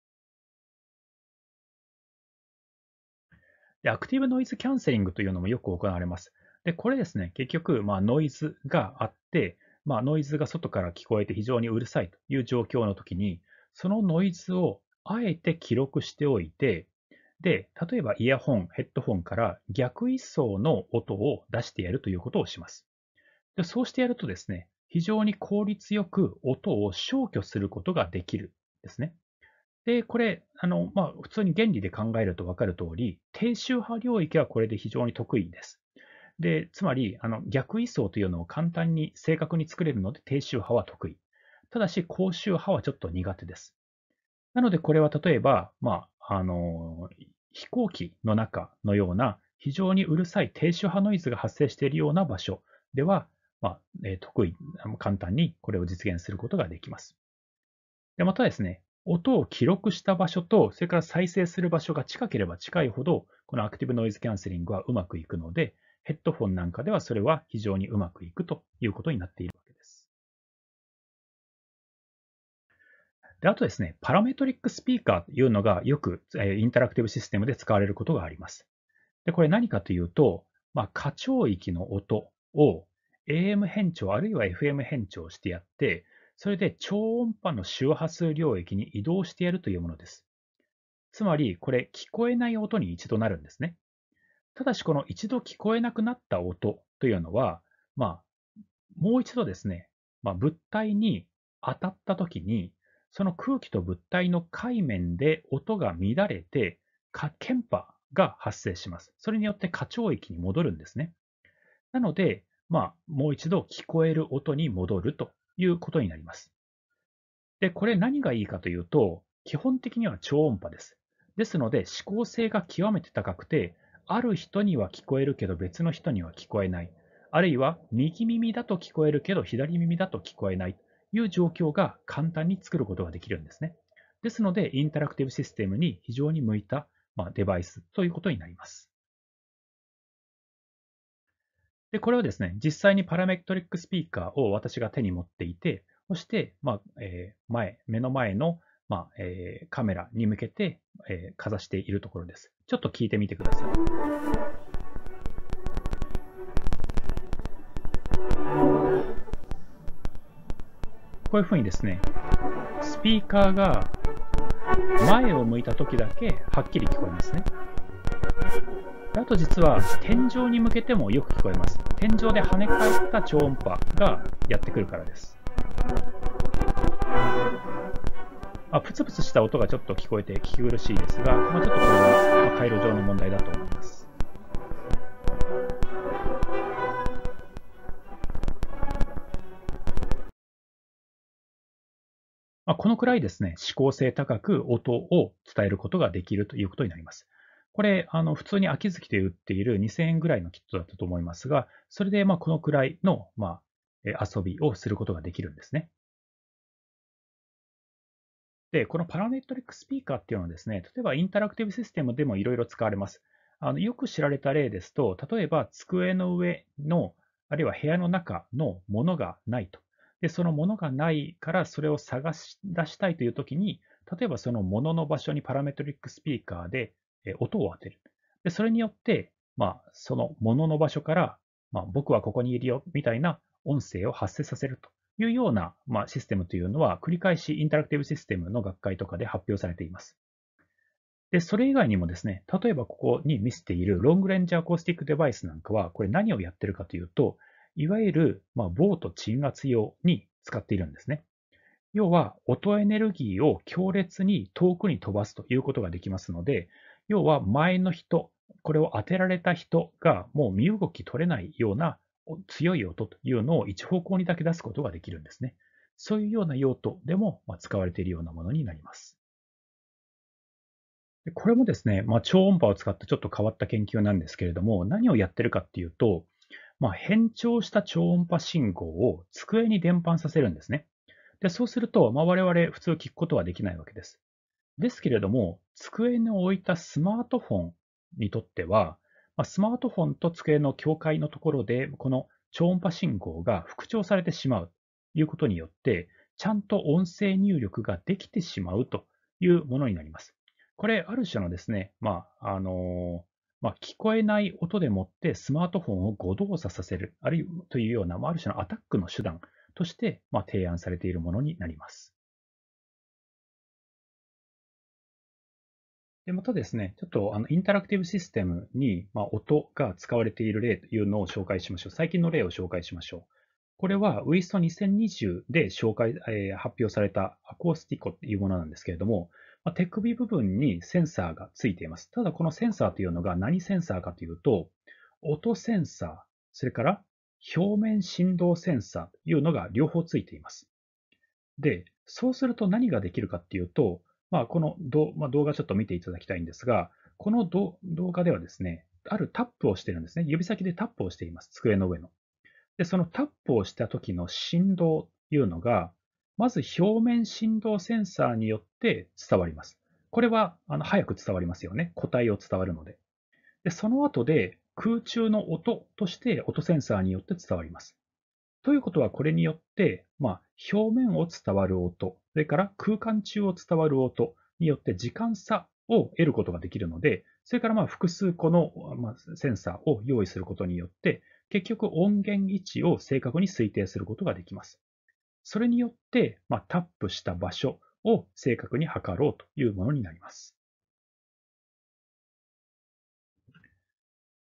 で、アクティブノイズキャンセリングというのもよく行われます。で、これですね、結局、まあ、ノイズがあって、まあ、ノイズが外から聞こえて非常にうるさいという状況の時に、そのノイズをあえて記録しておいて、で、例えばイヤホン、ヘッドホンから逆位相の音を出してやるということをします。でそうしてやるとですね、非常に効率よく音を消去することができるですね。で、これ、あの、まあ、普通に原理で考えるとわかる通り、低周波領域はこれで非常に得意です。で、つまり、あの、逆位相というのを簡単に正確に作れるので、低周波は得意。ただし、高周波はちょっと苦手です。なので、これは例えば、まあ、あの、飛行機の中のような非常にうるさい低周波ノイズが発生しているような場所では、まあ、え得意、簡単にこれを実現することができます。でまたですね、音を記録した場所と、それから再生する場所が近ければ近いほど、このアクティブノイズキャンセリングはうまくいくので、ヘッドフォンなんかではそれは非常にうまくいくということになっているわけです。であとですね、パラメトリックスピーカーというのがよくインタラクティブシステムで使われることがあります。でこれ何かというと、まあ、課長域の音を AM 変調あるいは FM 変調してやって、それで超音波の周波数領域に移動してやるというものです。つまり、これ聞こえない音に一度なるんですね。ただし、この一度聞こえなくなった音というのは、まあ、もう一度ですね、まあ、物体に当たった時に、その空気と物体の海面で音が乱れて、鍵波が発生します。それによって過聴域に戻るんですね。なので、まあ、もう一度聞こえる音に戻るということになります。で、これ何がいいかというと、基本的には超音波です。ですので、指向性が極めて高くて、ある人には聞こえるけど別の人には聞こえない。あるいは、右耳だと聞こえるけど左耳だと聞こえないという状況が簡単に作ることができるんですね。ですので、インタラクティブシステムに非常に向いた、まデバイスということになります。で、これはですね、実際にパラメトリックスピーカーを私が手に持っていて、そして、まあ、えー、前、目の前の、まあ、えー、カメラに向けて、えー、かざしているところです。ちょっと聞いてみてください。こういうふうにですね、スピーカーが前を向いた時だけはっきり聞こえますね。あと実は天井に向けてもよく聞こえます。天井で跳ね返った超音波がやってくるからです。まあ、プツプツした音がちょっと聞こえて聞き苦しいですが、まあ、ちょっとこれは、回路上の問題だと思います。まあ、このくらいですね、指向性高く音を伝えることができるということになります。これ、あの、普通に秋月で売っている2000円ぐらいのキットだったと思いますが、それで、まあ、このくらいの、まあ、遊びをすることができるんですね。で、このパラメトリックスピーカーっていうのはですね、例えばインタラクティブシステムでもいろいろ使われます。あのよく知られた例ですと、例えば机の上の、あるいは部屋の中のものがないと。で、そのものがないからそれを探し出したいというときに、例えばそのものの場所にパラメトリックスピーカーでえ音を当てる。で、それによって、まあ、そのものの場所から、まあ、僕はここにいるよ、みたいな音声を発生させるというような、まあ、システムというのは、繰り返しインタラクティブシステムの学会とかで発表されています。で、それ以外にもですね、例えばここに見せているロングレンジアコースティックデバイスなんかは、これ何をやってるかというと、いわゆる、まあ、ボート鎮圧用に使っているんですね。要は、音エネルギーを強烈に遠くに飛ばすということができますので、要は前の人、これを当てられた人がもう身動き取れないような強い音というのを一方向にだけ出すことができるんですね。そういうような用途でも使われているようなものになります。これもですね、まあ、超音波を使ったちょっと変わった研究なんですけれども、何をやってるかっていうと、まあ、変調した超音波信号を机に伝播させるんですね。でそうすると、まあ、我々普通聞くことはできないわけです。ですけれども、机に置いたスマートフォンにとっては、まあ、スマートフォンと机の境界のところで、この超音波信号が復調されてしまうということによって、ちゃんと音声入力ができてしまうというものになります。これ、ある種のですね、まあ、あのまあ、聞こえない音でもってスマートフォンを誤動作させる、あるいはというような、まあ、ある種のアタックの手段として、まあ、提案されているものになります。で、またですね、ちょっとあのインタラクティブシステムに、まあ、音が使われている例というのを紹介しましょう。最近の例を紹介しましょう。これは WIST2020 で紹介、えー、発表されたアコースティコっていうものなんですけれども、まあ、手首部分にセンサーがついています。ただこのセンサーというのが何センサーかというと、音センサー、それから表面振動センサーというのが両方ついています。で、そうすると何ができるかっていうと、まあ、このど、まあ、動画ちょっと見ていただきたいんですが、この動画ではですね、あるタップをしてるんですね。指先でタップをしています。机の上の。で、そのタップをした時の振動というのが、まず表面振動センサーによって伝わります。これはあの早く伝わりますよね。個体を伝わるので。で、その後で空中の音として音センサーによって伝わります。ということは、これによって、まあ、表面を伝わる音それから空間中を伝わる音によって時間差を得ることができるので、それからまあ複数個のセンサーを用意することによって、結局音源位置を正確に推定することができます。それによって、まあ、タップした場所を正確に測ろうというものになります。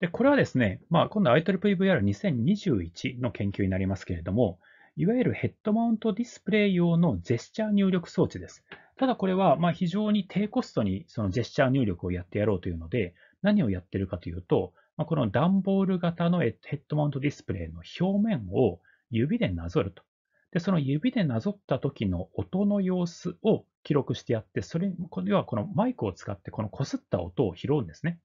で、これはですね、まあ、今度 IEEE VR2021 の研究になりますけれども、いわゆるヘッドマウントディスプレイ用のジェスチャー入力装置です。ただこれはま非常に低コストにそのジェスチャー入力をやってやろうというので、何をやってるかというと、まこの段ボール型のヘッドマウントディスプレイの表面を指でなぞると。で、その指でなぞった時の音の様子を記録してやって、それ、要はこのマイクを使ってこの擦った音を拾うんですね。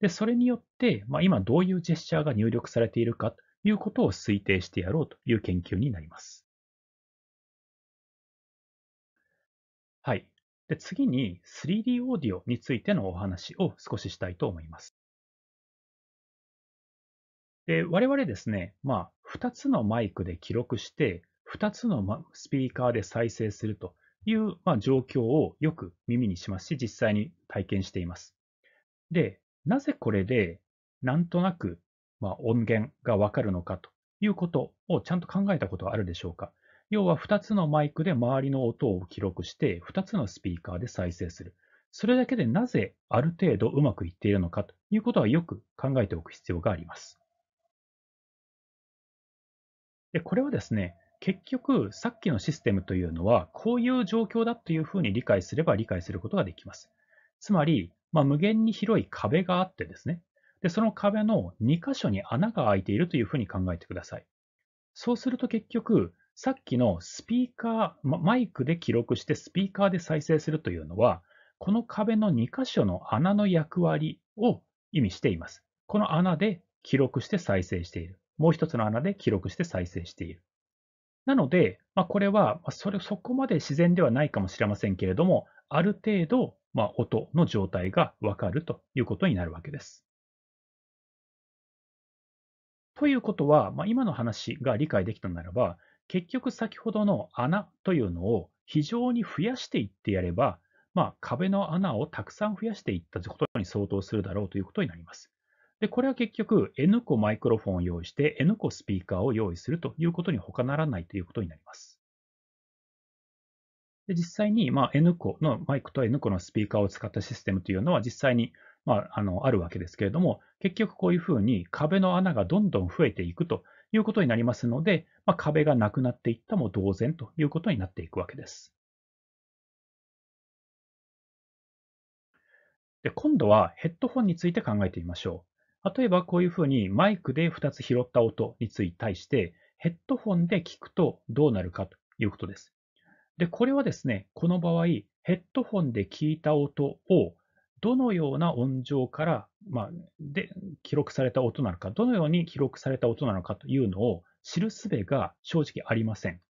で、それによって、まあ、今どういうジェスチャーが入力されているか、いうことを推定してやろうという研究になります。はい。で次に 3D オーディオについてのお話を少ししたいと思います。で我々ですね、まあ、2つのマイクで記録して、2つのスピーカーで再生するという、まあ、状況をよく耳にしますし、実際に体験しています。で、なぜこれで、なんとなくまあ、音源がわかるのかということをちゃんと考えたことはあるでしょうか要は2つのマイクで周りの音を記録して2つのスピーカーで再生する。それだけでなぜある程度うまくいっているのかということはよく考えておく必要があります。でこれはですね、結局さっきのシステムというのはこういう状況だというふうに理解すれば理解することができます。つまり、まあ、無限に広い壁があってですね、で、その壁の2箇所に穴が開いているというふうに考えてください。そうすると結局、さっきのスピーカー、マイクで記録してスピーカーで再生するというのは、この壁の2箇所の穴の役割を意味しています。この穴で記録して再生している。もう一つの穴で記録して再生している。なので、まあ、これは、それそこまで自然ではないかもしれませんけれども、ある程度、ま音の状態がわかるということになるわけです。ということは、まあ、今の話が理解できたならば、結局先ほどの穴というのを非常に増やしていってやれば、まあ、壁の穴をたくさん増やしていったことに相当するだろうということになります。で、これは結局 N 個マイクロフォンを用意して N 個スピーカーを用意するということに他ならないということになります。で実際に、ま N 個のマイクと N 個のスピーカーを使ったシステムというのは実際にまあ、あの、あるわけですけれども、結局こういうふうに壁の穴がどんどん増えていくということになりますので、まあ、壁がなくなっていったも同然ということになっていくわけです。で今度はヘッドホンについて考えてみましょう。例えばこういうふうにマイクで2つ拾った音につい対して、ヘッドホンで聞くとどうなるかということです。で、これはですね、この場合、ヘッドホンで聞いた音をどのような音上から、まあ、で記録された音なのか、どのように記録された音なのかというのを知るすべが正直ありません。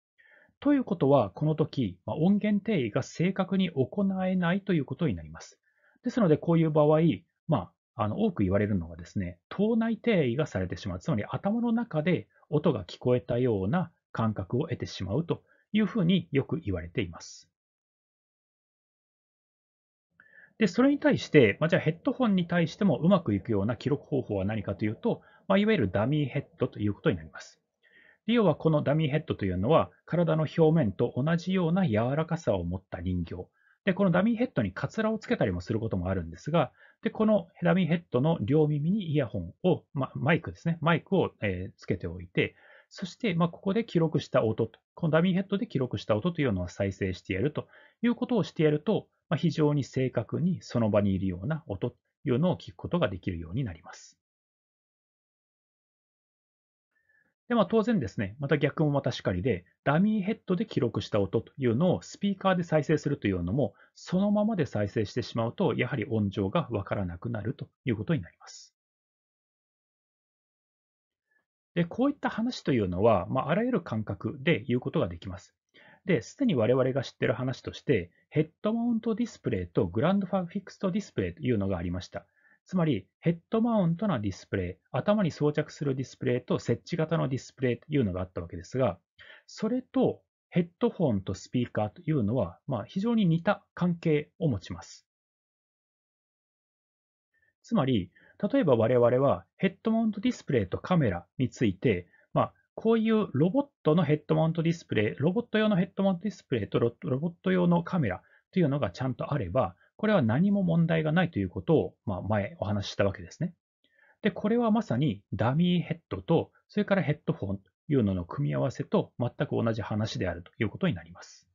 ということは、この時、まあ、音源定位が正確に行えないということになります。ですので、こういう場合、まあ、あの多く言われるのがですね、頭内定位がされてしまう。つまり頭の中で音が聞こえたような感覚を得てしまうというふうによく言われています。で、それに対して、まあ、じゃあヘッドホンに対してもうまくいくような記録方法は何かというと、まあ、いわゆるダミーヘッドということになります。で要はこのダミーヘッドというのは、体の表面と同じような柔らかさを持った人形。で、このダミーヘッドにカツラをつけたりもすることもあるんですが、で、このダミーヘッドの両耳にイヤホンを、ま、マイクですね、マイクを、えー、つけておいて、そして、まあ、ここで記録した音と、このダミーヘッドで記録した音というのを再生してやるということをしてやると、まあ、非常に正確にその場にいるような音というのを聞くことができるようになります。で、まあ当然ですね、また逆もまたしかりで、ダミーヘッドで記録した音というのをスピーカーで再生するというのも、そのままで再生してしまうと、やはり音情がわからなくなるということになります。で、こういった話というのは、まあ、あらゆる感覚で言うことができます。で、すでに我々が知っている話として、ヘッドマウントディスプレイとグランドファフィクストディスプレイというのがありました。つまり、ヘッドマウントなディスプレイ、頭に装着するディスプレイと設置型のディスプレイというのがあったわけですが、それとヘッドホンとスピーカーというのは、まあ、非常に似た関係を持ちます。つまり、例えば我々はヘッドマウントディスプレイとカメラについて、こういうロボットのヘッドマウントディスプレイ、ロボット用のヘッドマウントディスプレイとロボット用のカメラというのがちゃんとあれば、これは何も問題がないということを、まあ、前お話ししたわけですね。で、これはまさにダミーヘッドと、それからヘッドフォンというのの組み合わせと全く同じ話であるということになります。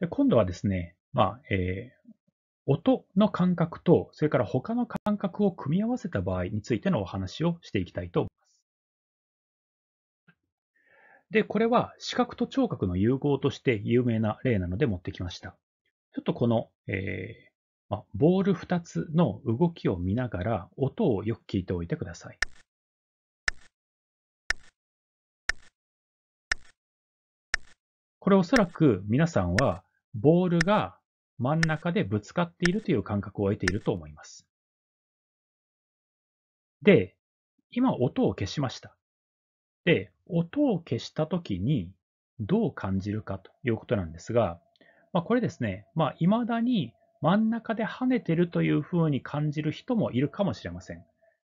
で今度はですね、まあえー、音の感覚と、それから他の感覚を組み合わせた場合についてのお話をしていきたいと思います。で、これは視覚と聴覚の融合として有名な例なので持ってきました。ちょっとこの、えー、ま、ボール2つの動きを見ながら音をよく聞いておいてください。これおそらく皆さんはボールが真ん中でぶつかっているという感覚を得ていると思います。で、今音を消しました。で、音を消したときにどう感じるかということなんですが、まあ、これですね、まあ、未だに真ん中で跳ねてるというふうに感じる人もいるかもしれません。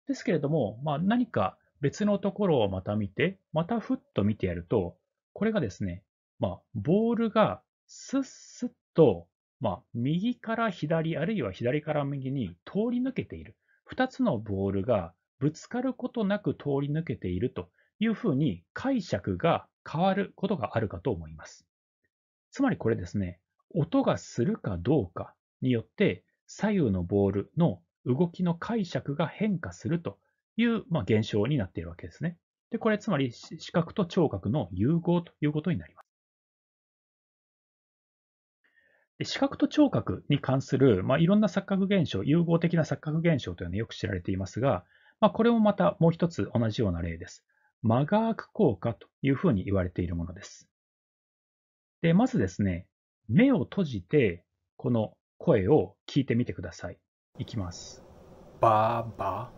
ですけれども、まあ、何か別のところをまた見て、またふっと見てやると、これがですね、まあ、ボールがスッスッとまあ、右から左、あるいは左から右に通り抜けている。2つのボールがぶつかることなく通り抜けているというふうに解釈が変わることがあるかと思います。つまりこれですね、音がするかどうかによって左右のボールの動きの解釈が変化するという、まあ、現象になっているわけですね。で、これつまり視覚と聴覚の融合ということになります。で視覚と聴覚に関する、まあ、いろんな錯覚現象、融合的な錯覚現象というのはよく知られていますが、まあ、これもまたもう一つ同じような例です。マガーク効果というふうに言われているものです。で、まずですね、目を閉じて、この声を聞いてみてください。いきます。バーバ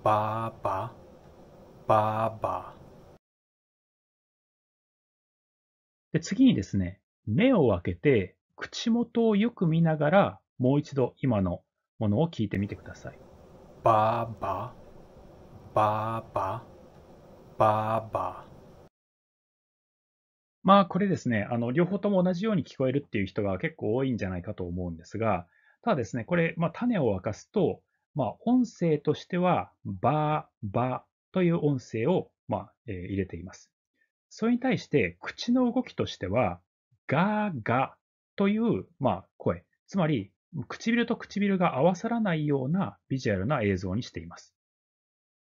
ー、バーバー、バーバー。で、次にですね、目を開けて口元をよく見ながら、もう一度今のものを聞いてみてください。ばば、ばば、ばば。まあ、これですね、あの、両方とも同じように聞こえるっていう人が結構多いんじゃないかと思うんですが、ただですね、これ、まあ、種を明かすと、まあ、音声としては、ばばという音声を、まあ、え入れています。それに対して、口の動きとしては、ががという、まあ、声。つまり、唇と唇が合わさらないようなビジュアルな映像にしています。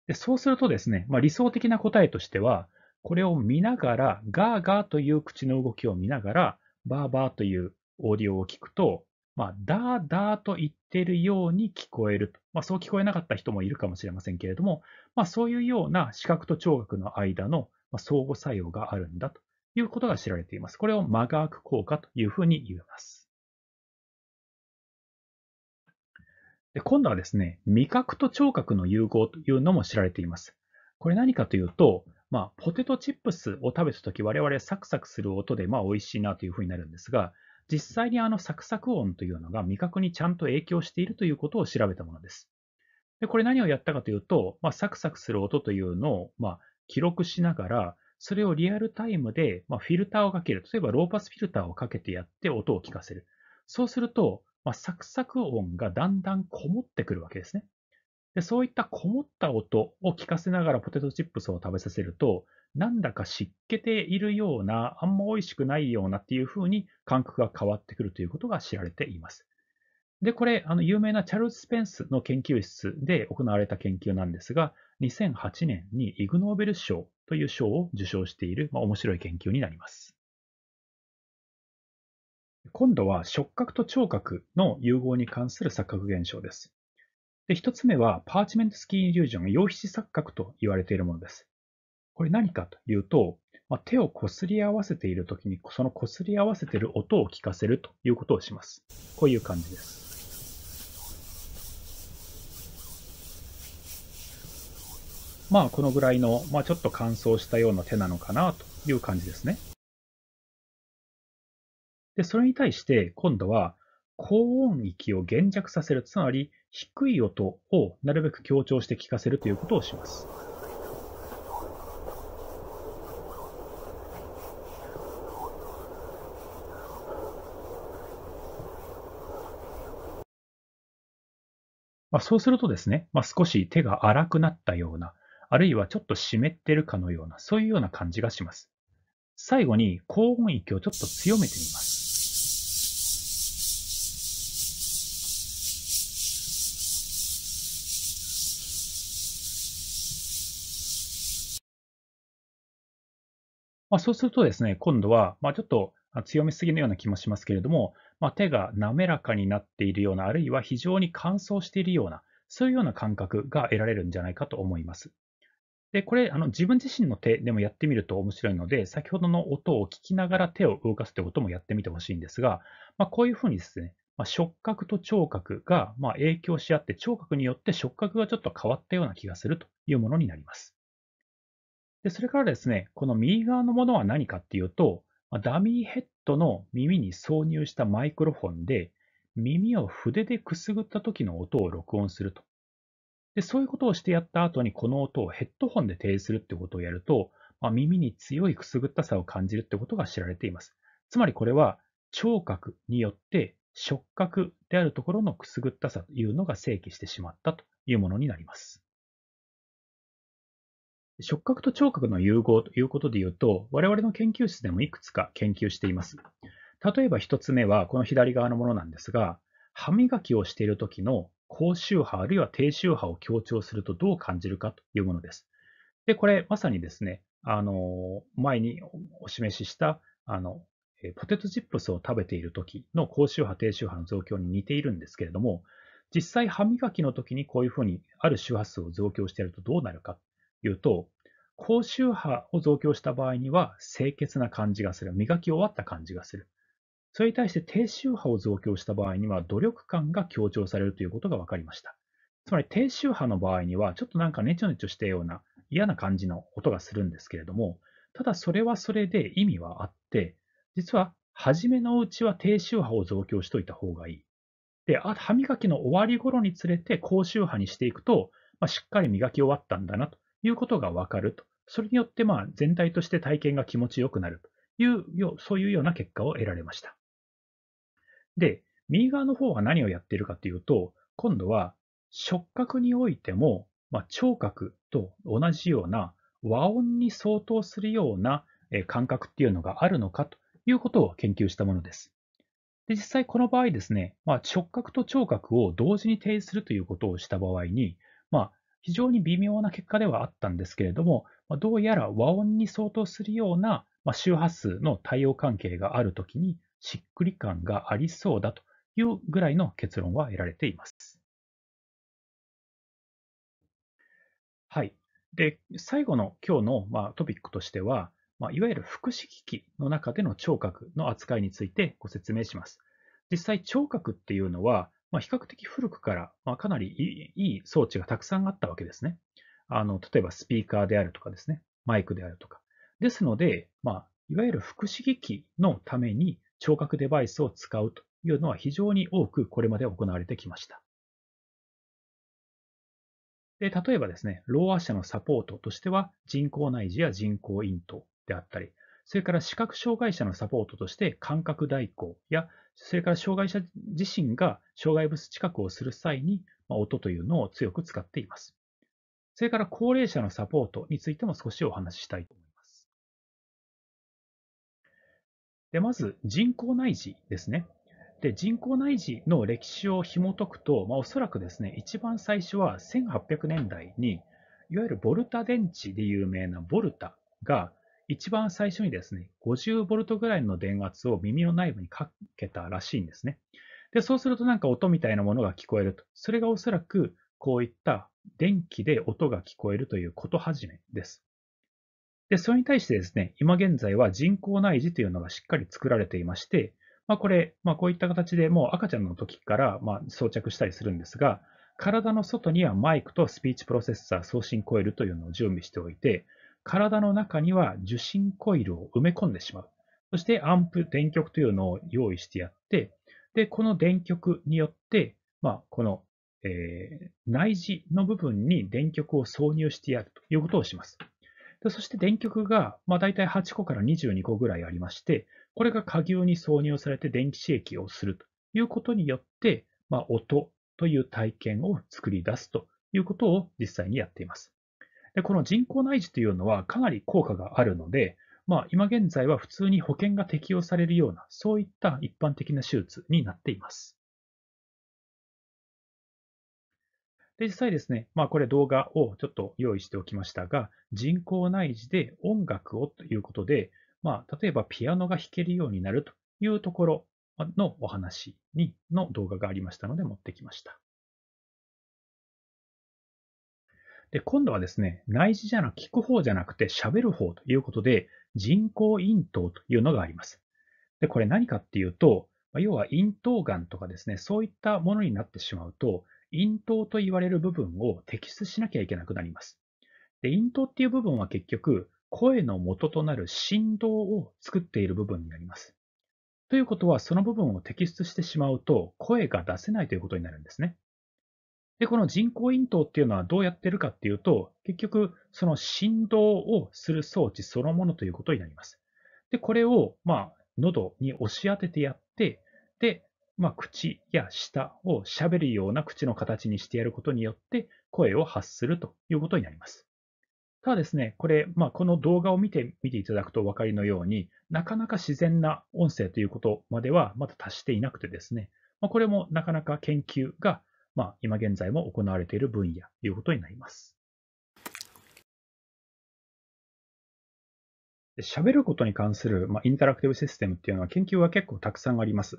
でそうするとですね、まあ、理想的な答えとしては、これを見ながら、ガーガーという口の動きを見ながら、バーバーというオーディオを聞くと、まあ、ダーダーと言ってるように聞こえると。まあ、そう聞こえなかった人もいるかもしれませんけれども、まあ、そういうような視覚と聴覚の間の相互作用があるんだということが知られています。これをマガーク効果というふうに言います。で今度はですね、味覚と聴覚の融合というのも知られています。これ何かというと、まあ、ポテトチップスを食べたとき、我々サクサクする音で、まあ、美味しいなというふうになるんですが、実際にあのサクサク音というのが味覚にちゃんと影響しているということを調べたものです。でこれ何をやったかというと、まあ、サクサクする音というのを、まあ、記録しながら、それをリアルタイムで、フィルターをかける。例えばローパスフィルターをかけてやって音を聞かせる。そうすると、まあ、サクサク音がだんだんこもってくるわけですね。でそういったこもった音を聞かせながらポテトチップスを食べさせると、なんだか湿気ているような、あんま美味しくないようなっていう風に感覚が変わってくるということが知られています。で、これ、あの、有名なチャルズ・スペンスの研究室で行われた研究なんですが、2008年にイグ・ノーベル賞という賞を受賞している、まあ、面白い研究になります。今度は触覚と聴覚の融合に関する錯覚現象です。で1つ目は、パーチメントスキーイリュージョン、陽皮質錯覚と言われているものです。これ何かというと、まあ、手をこすり合わせているときに、そのこすり合わせている音を聞かせるということをします。こういう感じです。まあ、このぐらいの、まあ、ちょっと乾燥したような手なのかなという感じですね。で、それに対して、今度は、高音域を減弱させる、つまり低い音をなるべく強調して聞かせるということをします。まあ、そうするとですね、まあ、少し手が荒くなったような、あるいはちょっと湿ってるかのような、そういうような感じがします。最後に高音域をちょっと強めてみます。まあ、そうするとですね、今度は、まあ、ちょっと強めすぎのような気もしますけれども、まあ、手が滑らかになっているような、あるいは非常に乾燥しているような、そういうような感覚が得られるんじゃないかと思います。で、これ、あの、自分自身の手でもやってみると面白いので、先ほどの音を聞きながら手を動かすということもやってみてほしいんですが、まあ、こういうふうにですね、まあ、触覚と聴覚がま影響し合って、聴覚によって触覚がちょっと変わったような気がするというものになります。で、それからですね、この右側のものは何かっていうと、ダミーヘッドの耳に挿入したマイクロフォンで、耳を筆でくすぐった時の音を録音するとで、そういうことをしてやった後にこの音をヘッドホンで提示するってことをやると、まあ、耳に強いくすぐったさを感じるってことが知られています。つまりこれは聴覚によって触覚であるところのくすぐったさというのが正規してしまったというものになります。触覚と聴覚の融合ということで言うと、我々の研究室でもいくつか研究しています。例えば一つ目はこの左側のものなんですが、歯磨きをしている時の高周波あるいは低周波を強調するとどう感じるかというものです。で、これまさにですね、あの、前にお示しした、あの、ポテトチップスを食べている時の高周波、低周波の増強に似ているんですけれども、実際歯磨きの時にこういうふうにある周波数を増強しているとどうなるかというと、高周波を増強した場合には清潔な感じがする。磨き終わった感じがする。それに対して低周波を増強した場合には努力感が強調されるということが分かりました。つまり低周波の場合には、ちょっとなんかネチョネチョしたような嫌な感じの音がするんですけれども、ただそれはそれで意味はあって、実は初めのうちは低周波を増強しておいた方がいい。で、歯磨きの終わり頃につれて高周波にしていくと、まあ、しっかり磨き終わったんだなということがわかると。それによってまあ全体として体験が気持ちよくなるという、そういうような結果を得られました。で、右側の方は何をやっているかというと、今度は触覚においても、まあ、聴覚と同じような和音に相当するような感覚っていうのがあるのかということを研究したものです。で実際この場合ですね、まあ、触覚と聴覚を同時に提示するということをした場合に、まあ、非常に微妙な結果ではあったんですけれども、まあ、どうやら和音に相当するような周波数の対応関係があるときに、しっくり感がありそうだというぐらいの結論は得られています。はい。で、最後の今日の、まあ、トピックとしては、まあ、いわゆる腹式器の中での聴覚の扱いについてご説明します。実際、聴覚っていうのは、まあ、比較的古くから、まあ、かなりいい装置がたくさんあったわけですね。あの例えばスピーカーであるとかですね、マイクであるとか。ですので、まあ、いわゆる腹式器のために聴覚デバイスを使うというのは非常に多くこれまで行われてきました。で例えばですね、老亜者のサポートとしては人工内耳や人工咽頭であったり、それから視覚障害者のサポートとして感覚代行や、それから障害者自身が障害物近くをする際に音というのを強く使っています。それから高齢者のサポートについても少しお話ししたいと思います。で、まず人工内耳ですね。で、人工内耳の歴史を紐解くと、まあ、おそらくですね、一番最初は1800年代に、いわゆるボルタ電池で有名なボルタが、一番最初にですね、50ボルトぐらいの電圧を耳の内部にかけたらしいんですね。で、そうするとなんか音みたいなものが聞こえると。それがおそらくこういった電気で音が聞こえるということ始めです。で、それに対してですね、今現在は人工内耳というのがしっかり作られていまして、まあ、これ、まあ、こういった形でもう赤ちゃんの時からま装着したりするんですが、体の外にはマイクとスピーチプロセッサー送信コイルというのを準備しておいて、体の中には受信コイルを埋め込んでしまう。そしてアンプ、電極というのを用意してやって、で、この電極によって、まあ、この、えー、内耳の部分に電極を挿入してやるということをします。でそして電極が、まあ、大体8個から22個ぐらいありまして、これが下牛に挿入されて電気刺激をするということによって、まあ、音という体験を作り出すということを実際にやっています。でこの人工内耳というのはかなり効果があるので、まあ、今現在は普通に保険が適用されるような、そういった一般的な手術になっています。で、実際ですね、まあこれ動画をちょっと用意しておきましたが、人工内耳で音楽をということで、まあ例えばピアノが弾けるようになるというところのお話にの動画がありましたので持ってきました。で、今度はですね、内耳じゃなく、聞く方じゃなくて喋る方ということで、人工咽頭というのがあります。で、これ何かっていうと、要は咽頭がんとかですね、そういったものになってしまうと、咽頭と言われる部分を摘出しなきゃいけなくなります。で、咽頭っていう部分は結局、声の元となる振動を作っている部分になります。ということは、その部分を摘出してしまうと、声が出せないということになるんですね。で、この人工咽頭っていうのはどうやってるかっていうと、結局、その振動をする装置そのものということになります。で、これを、まあ、喉に押し当ててやって、で、まあ、口や舌をしゃべるような口の形にしてやることによって声を発するということになります。ただですね、これ、まあ、この動画を見て見ていただくとお分かりのように、なかなか自然な音声ということまではまだ達していなくてですね、まあ、これもなかなか研究が、まあ、今現在も行われている分野ということになります。喋ることに関する、まあ、インタラクティブシステムっていうのは研究は結構たくさんあります。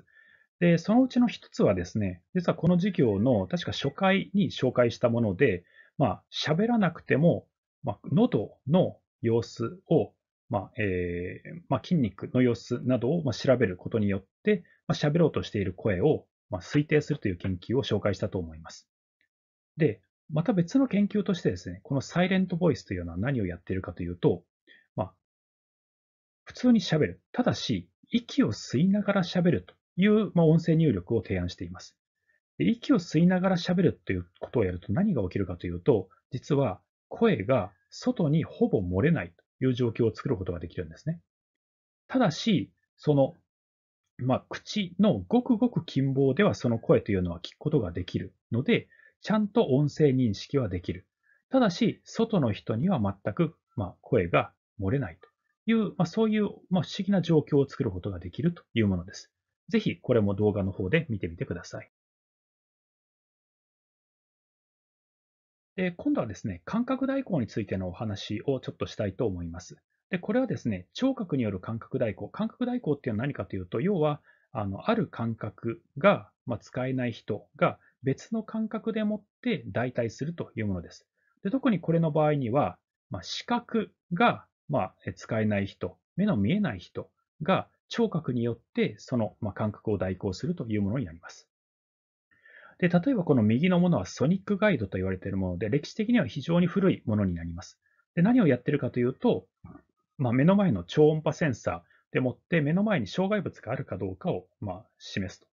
で、そのうちの一つはですね、実はこの授業の確か初回に紹介したもので、まあ、喋らなくても、まあ、喉の様子を、まあ、えー、まあ、筋肉の様子などを、ま調べることによって、まあ、喋ろうとしている声を、まあ、推定するという研究を紹介したと思います。で、また別の研究としてですね、このサイレントボイスというのは何をやっているかというと、まあ、普通に喋る。ただし、息を吸いながら喋るという、まあ、音声入力を提案しています。で息を吸いながら喋るということをやると何が起きるかというと、実は声が外にほぼ漏れないという状況を作ることができるんですね。ただし、その、まあ、口のごくごく近傍ではその声というのは聞くことができるので、ちゃんと音声認識はできる。ただし、外の人には全く、まあ、声が漏れないという、まあ、そういう、まあ、不思議な状況を作ることができるというものです。ぜひこれも動画の方で見てみてください。で、今度はですね、感覚代行についてのお話をちょっとしたいと思います。で、これはですね、聴覚による感覚代行。感覚代行っていうのは何かというと、要は、あの、ある感覚が、まあ、使えない人が別の感覚でもって代替するというものです。で特にこれの場合には、まあ、視覚が、まあ、使えない人、目の見えない人が、聴覚によってその、まあ、感覚を代行するというものになります。で例えばこの右のものはソニックガイドと言われているもので、歴史的には非常に古いものになります。で何をやっているかというと、まあ、目の前の超音波センサーでもって目の前に障害物があるかどうかを、まあ、示すと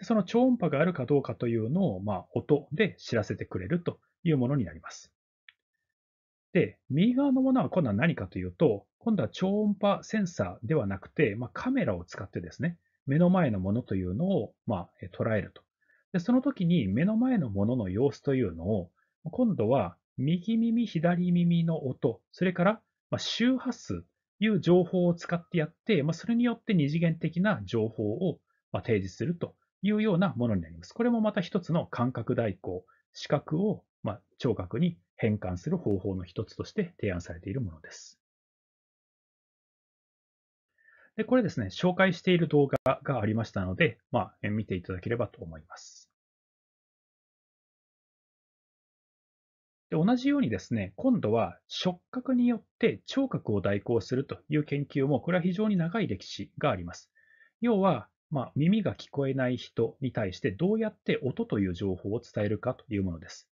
で。その超音波があるかどうかというのを、まあ、音で知らせてくれるというものになります。で、右側のものは今度は何かというと、今度は超音波センサーではなくて、まあ、カメラを使ってですね、目の前のものというのを、ま捉えると。で、その時に目の前のものの様子というのを、今度は右耳、左耳の音、それから、ま周波数という情報を使ってやって、まそれによって二次元的な情報を、ま提示するというようなものになります。これもまた一つの感覚代行、視覚を、ま聴覚に変換する方法の一つとして提案されているものです。で、これですね、紹介している動画がありましたので、まあ、見ていただければと思います。で同じようにですね、今度は触覚によって聴覚を代行するという研究も、これは非常に長い歴史があります。要は、まあ、耳が聞こえない人に対してどうやって音という情報を伝えるかというものです。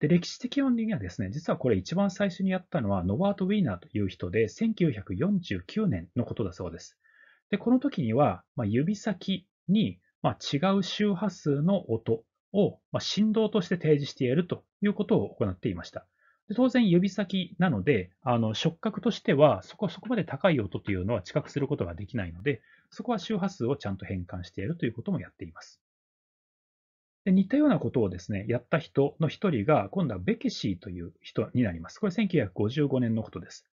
で、歴史的論理にはですね、実はこれ一番最初にやったのはノバート・ウィーナーという人で、1949年のことだそうです。で、この時には、まあ、指先に、まあ、違う周波数の音を、まあ、振動として提示しているということを行っていました。で当然、指先なので、あの触覚としてはそこ、そこまで高い音というのは知覚することができないので、そこは周波数をちゃんと変換しているということもやっています。で似たようなことをですね、やった人の1人が、今度はベケシーという人になります。これ1955年のことです。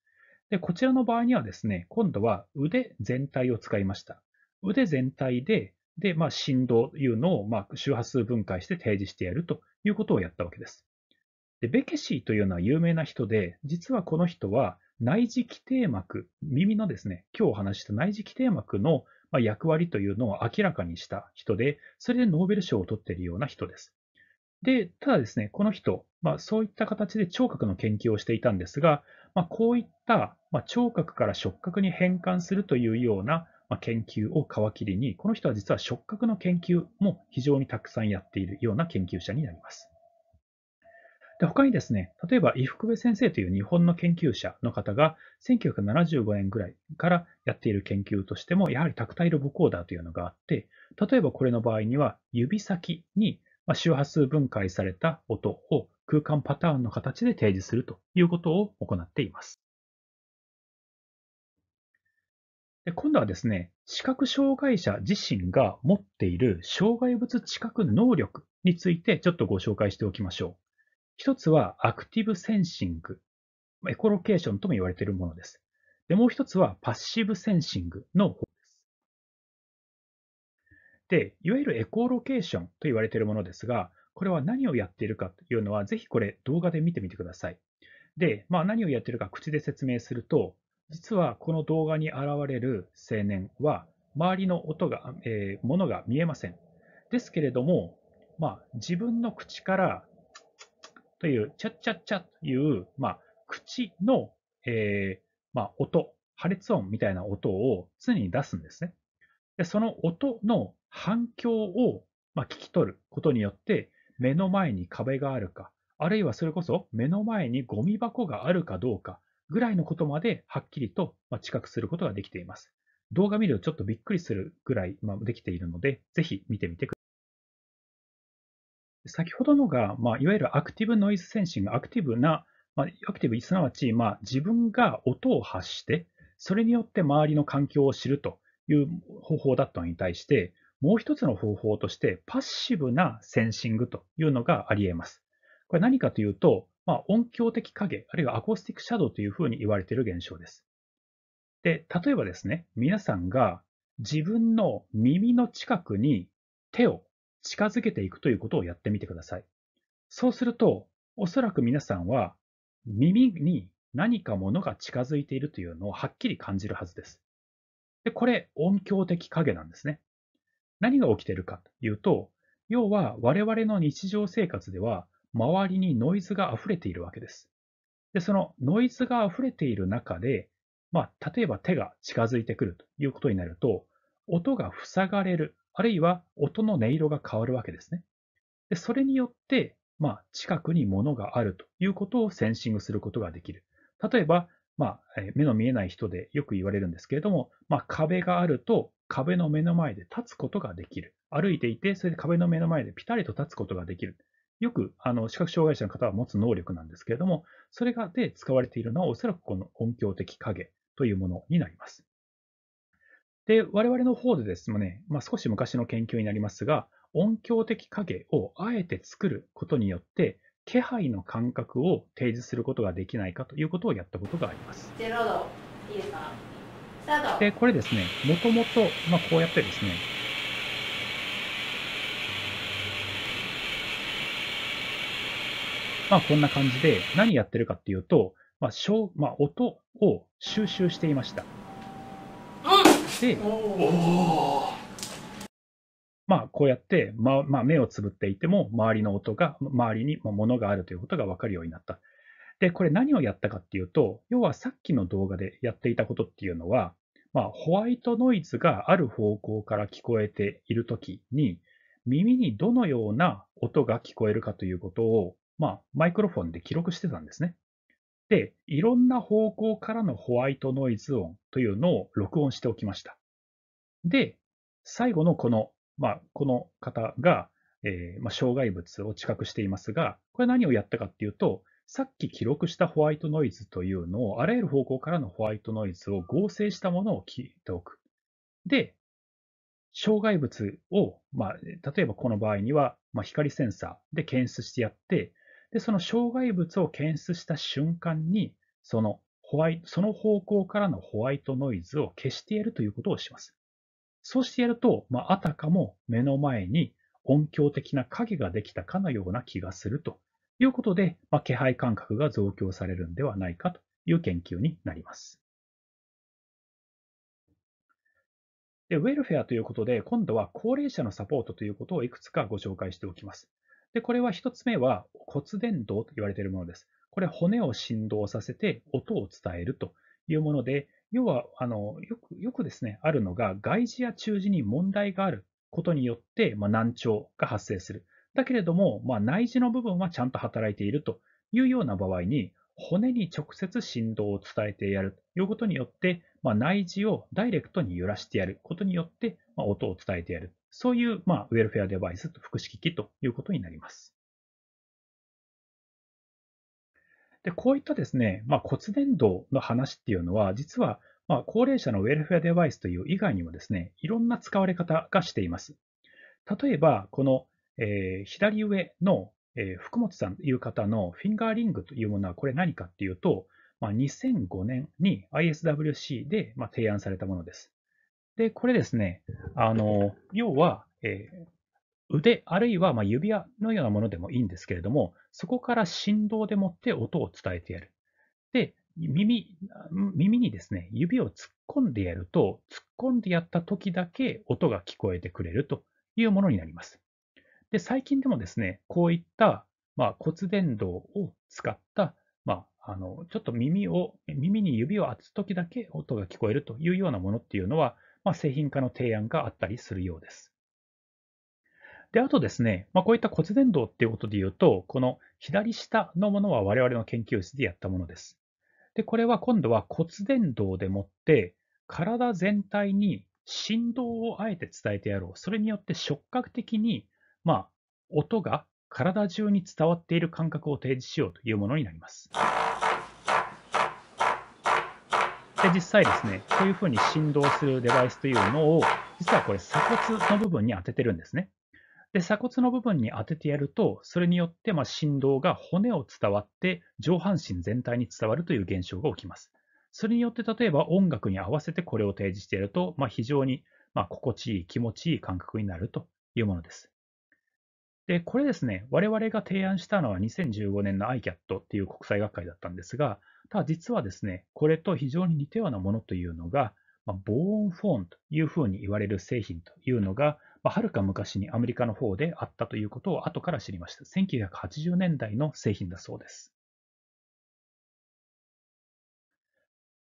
で、こちらの場合にはですね、今度は腕全体を使いました。腕全体で、で、まあ、振動というのを、まあ、周波数分解して提示してやるということをやったわけです。で、ベケシーというのは有名な人で、実はこの人は内耳基底膜、耳のですね、今日お話した内耳基底膜のまあ、役割というのを明らかにした人で、それでノーベル賞を取っているような人です。で、ただですね、この人、まあ、そういった形で聴覚の研究をしていたんですが、まあ、こういった、ま聴覚から触覚に変換するというような、ま研究を皮切りに、この人は実は触覚の研究も非常にたくさんやっているような研究者になります。で他にですね、例えば、伊福部先生という日本の研究者の方が、1975年ぐらいからやっている研究としても、やはりタクタイルボコーダーというのがあって、例えばこれの場合には、指先に周波数分解された音を空間パターンの形で提示するということを行っています。で今度はですね、視覚障害者自身が持っている障害物知覚能力についてちょっとご紹介しておきましょう。一つはアクティブセンシング、エコロケーションとも言われているものです。で、もう一つはパッシブセンシングの方です。で、いわゆるエコロケーションと言われているものですが、これは何をやっているかというのは、ぜひこれ動画で見てみてください。で、まあ、何をやっているか口で説明すると、実はこの動画に現れる青年は、周りの音が、えー、ものが見えません。ですけれども、まあ、自分の口からという、チャッチャッチャという、まあ、口の、えー、まあ、音、破裂音みたいな音を常に出すんですね。で、その音の反響を、まあ、聞き取ることによって、目の前に壁があるか、あるいはそれこそ目の前にゴミ箱があるかどうかぐらいのことまではっきりと知覚することができています。動画見るとちょっとびっくりするぐらいできているので、ぜひ見てみてください。先ほどのが、まあ、いわゆるアクティブノイズセンシング、アクティブな、まあ、アクティブすなわち、まあ、自分が音を発して、それによって周りの環境を知るという方法だったのに対して、もう一つの方法として、パッシブなセンシングというのがあり得ます。これ何かというと、まあ、音響的影、あるいはアコースティックシャドウというふうに言われている現象です。で、例えばですね、皆さんが自分の耳の近くに手を近づけていくということをやってみてください。そうすると、おそらく皆さんは耳に何かものが近づいているというのをはっきり感じるはずです。でこれ、音響的影なんですね。何が起きているかというと、要は我々の日常生活では周りにノイズが溢れているわけです。でそのノイズが溢れている中で、まあ、例えば手が近づいてくるということになると、音が塞がれるあるいは音の音色が変わるわけですね。でそれによって、まあ、近くに物があるということをセンシングすることができる。例えば、まあ、目の見えない人でよく言われるんですけれども、まあ、壁があると壁の目の前で立つことができる。歩いていて、それで壁の目の前でピタリと立つことができる。よくあの視覚障害者の方は持つ能力なんですけれども、それがで使われているのはおそらくこの音響的影というものになります。で、我々の方でですね、まあ、少し昔の研究になりますが、音響的影をあえて作ることによって、気配の感覚を提示することができないかということをやったことがあります。度、いいですかスタートで、これですね、もともと、まあ、こうやってですね、まあ、こんな感じで何やってるかっていうと、まあ、まあ、音を収集していました。て、まあ、こうやって、ままあ、目をつぶっていても、周りの音が、周りに物があるということが分かるようになった。で、これ何をやったかっていうと、要はさっきの動画でやっていたことっていうのは、まあ、ホワイトノイズがある方向から聞こえているときに、耳にどのような音が聞こえるかということを、まあ、マイクロフォンで記録してたんですね。で、いろんな方向からのホワイトノイズ音というのを録音しておきました。で、最後のこの、まあ、この方が、えー、まあ、障害物を知覚していますが、これ何をやったかっていうと、さっき記録したホワイトノイズというのを、あらゆる方向からのホワイトノイズを合成したものを聞いておく。で、障害物を、まあ、例えばこの場合には、まあ、光センサーで検出してやって、で、その障害物を検出した瞬間に、そのホワイト、その方向からのホワイトノイズを消してやるということをします。そうしてやると、まあ、あたかも目の前に音響的な影ができたかのような気がするということで、まあ、気配感覚が増強されるんではないかという研究になります。でウェルフェアということで、今度は高齢者のサポートということをいくつかご紹介しておきます。で、これは1つ目は骨伝導と言われているものです。これ骨を振動させて音を伝えるというもので、要は、あの、よく、よくですね、あるのが、外耳や中耳に問題があることによって、まあ、難聴が発生する。だけれども、まあ、内耳の部分はちゃんと働いているというような場合に、骨に直接振動を伝えてやるということによって、まあ、内耳をダイレクトに揺らしてやることによって、まあ、音を伝えてやるそういう、まあ、ウェルフェアデバイスと複式機ということになります。で、こういったですね、まあ、骨伝導の話っていうのは、実は、まあ、高齢者のウェルフェアデバイスという以外にもですね、いろんな使われ方がしています。例えば、この、えー、左上の、えー、福本さんという方のフィンガーリングというものは、これ何かっていうと、まあ、2005年に ISWC で、まあ、提案されたものです。で、これですね、あの、要は、えー、腕あるいはまあ指輪のようなものでもいいんですけれども、そこから振動でもって音を伝えてやる。で、耳耳にですね、指を突っ込んでやると、突っ込んでやった時だけ音が聞こえてくれるというものになります。で、最近でもですね、こういった、まあ、骨伝導を使った、まあ、あのちょっと耳を耳に指を当つ時だけ音が聞こえるというようなものっていうのは、まあ、製品化の提案があったりするようです。で、あとですね、まあ、こういった骨伝導っていうことで言うと、この左下のものは我々の研究室でやったものです。で、これは今度は骨伝導でもって、体全体に振動をあえて伝えてやろう。それによって触覚的に、まあ、音が体中に伝わっている感覚を提示しようというものになります。で、実際ですね、こういうふうに振動するデバイスというのを、実はこれ鎖骨の部分に当ててるんですね。で、鎖骨の部分に当ててやると、それによってま振動が骨を伝わって上半身全体に伝わるという現象が起きます。それによって例えば音楽に合わせてこれを提示していると、まあ、非常にま心地いい、気持ちいい感覚になるというものです。で、これですね、我々が提案したのは2015年の ICAT っていう国際学会だったんですが、ただ実はですね、これと非常に似たようなものというのが、まあ、防音フォーンというふうに言われる製品というのが、まあ、はるか昔にアメリカの方であったということを後から知りました。1980年代の製品だそうです。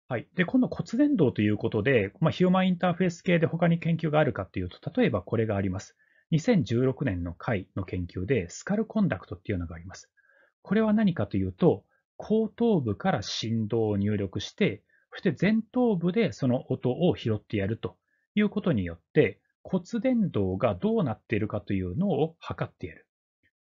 はい。で、今度骨伝導ということで、まあ、ヒューマンインターフェース系で他に研究があるかというと、例えばこれがあります。2016年の会の研究でスカルコンダクトっていうのがあります。これは何かというと、後頭部から振動を入力して、そして前頭部でその音を拾ってやるということによって、骨伝導がどうなっているかというのを測ってやる。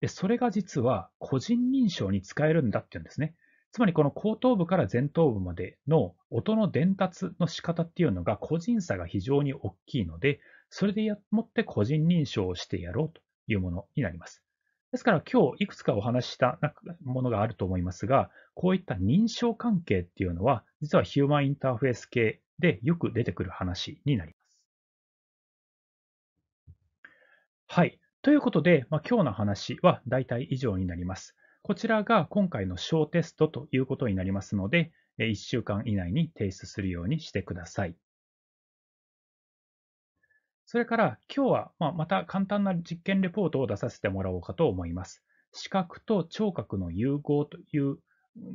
でそれが実は個人認証に使えるんだっていうんですね。つまりこの後頭部から前頭部までの音の伝達の仕方っていうのが個人差が非常に大きいので、それでもって個人認証をしてやろうというものになります。ですから今日いくつかお話ししたものがあると思いますが、こういった認証関係っていうのは、実はヒューマンインターフェース系でよく出てくる話になります。はい。ということで、まあ、今日の話は大体以上になります。こちらが今回の小テストということになりますので、1週間以内に提出するようにしてください。それから、今日は、まあ、また簡単な実験レポートを出させてもらおうかと思います。視覚と聴覚の融合という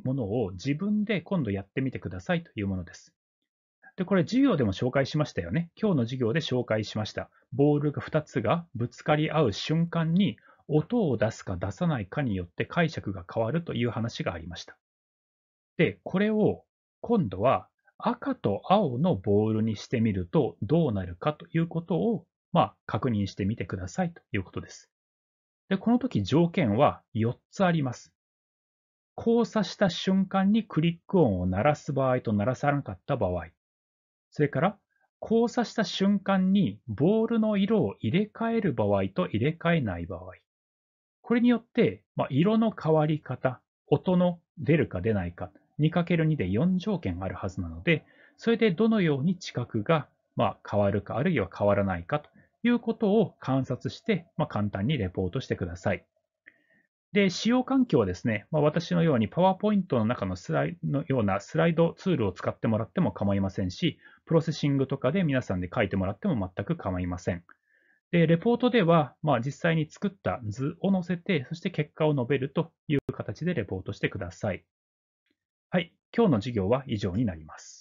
ものを自分で今度やってみてくださいというものです。で、これ授業でも紹介しましたよね。今日の授業で紹介しました。ボールが2つがぶつかり合う瞬間に音を出すか出さないかによって解釈が変わるという話がありました。で、これを今度は赤と青のボールにしてみるとどうなるかということを、まあ、確認してみてくださいということです。で、この時条件は4つあります。交差した瞬間にクリック音を鳴らす場合と鳴らさなかった場合、それから交差した瞬間にボールの色を入れ替える場合と入れ替えない場合、これによって、まあ、色の変わり方、音の出るか出ないか、2×2 で4条件あるはずなので、それでどのように知覚が、まあ、変わるか、あるいは変わらないかということを観察して、まあ、簡単にレポートしてください。で、使用環境はですね、まあ、私のように PowerPoint の中のスライのようなスライドツールを使ってもらっても構いませんし、プロセッシングとかで皆さんで書いてもらっても全く構いません。で、レポートでは、まあ、実際に作った図を載せて、そして結果を述べるという形でレポートしてください。はい、今日の授業は以上になります。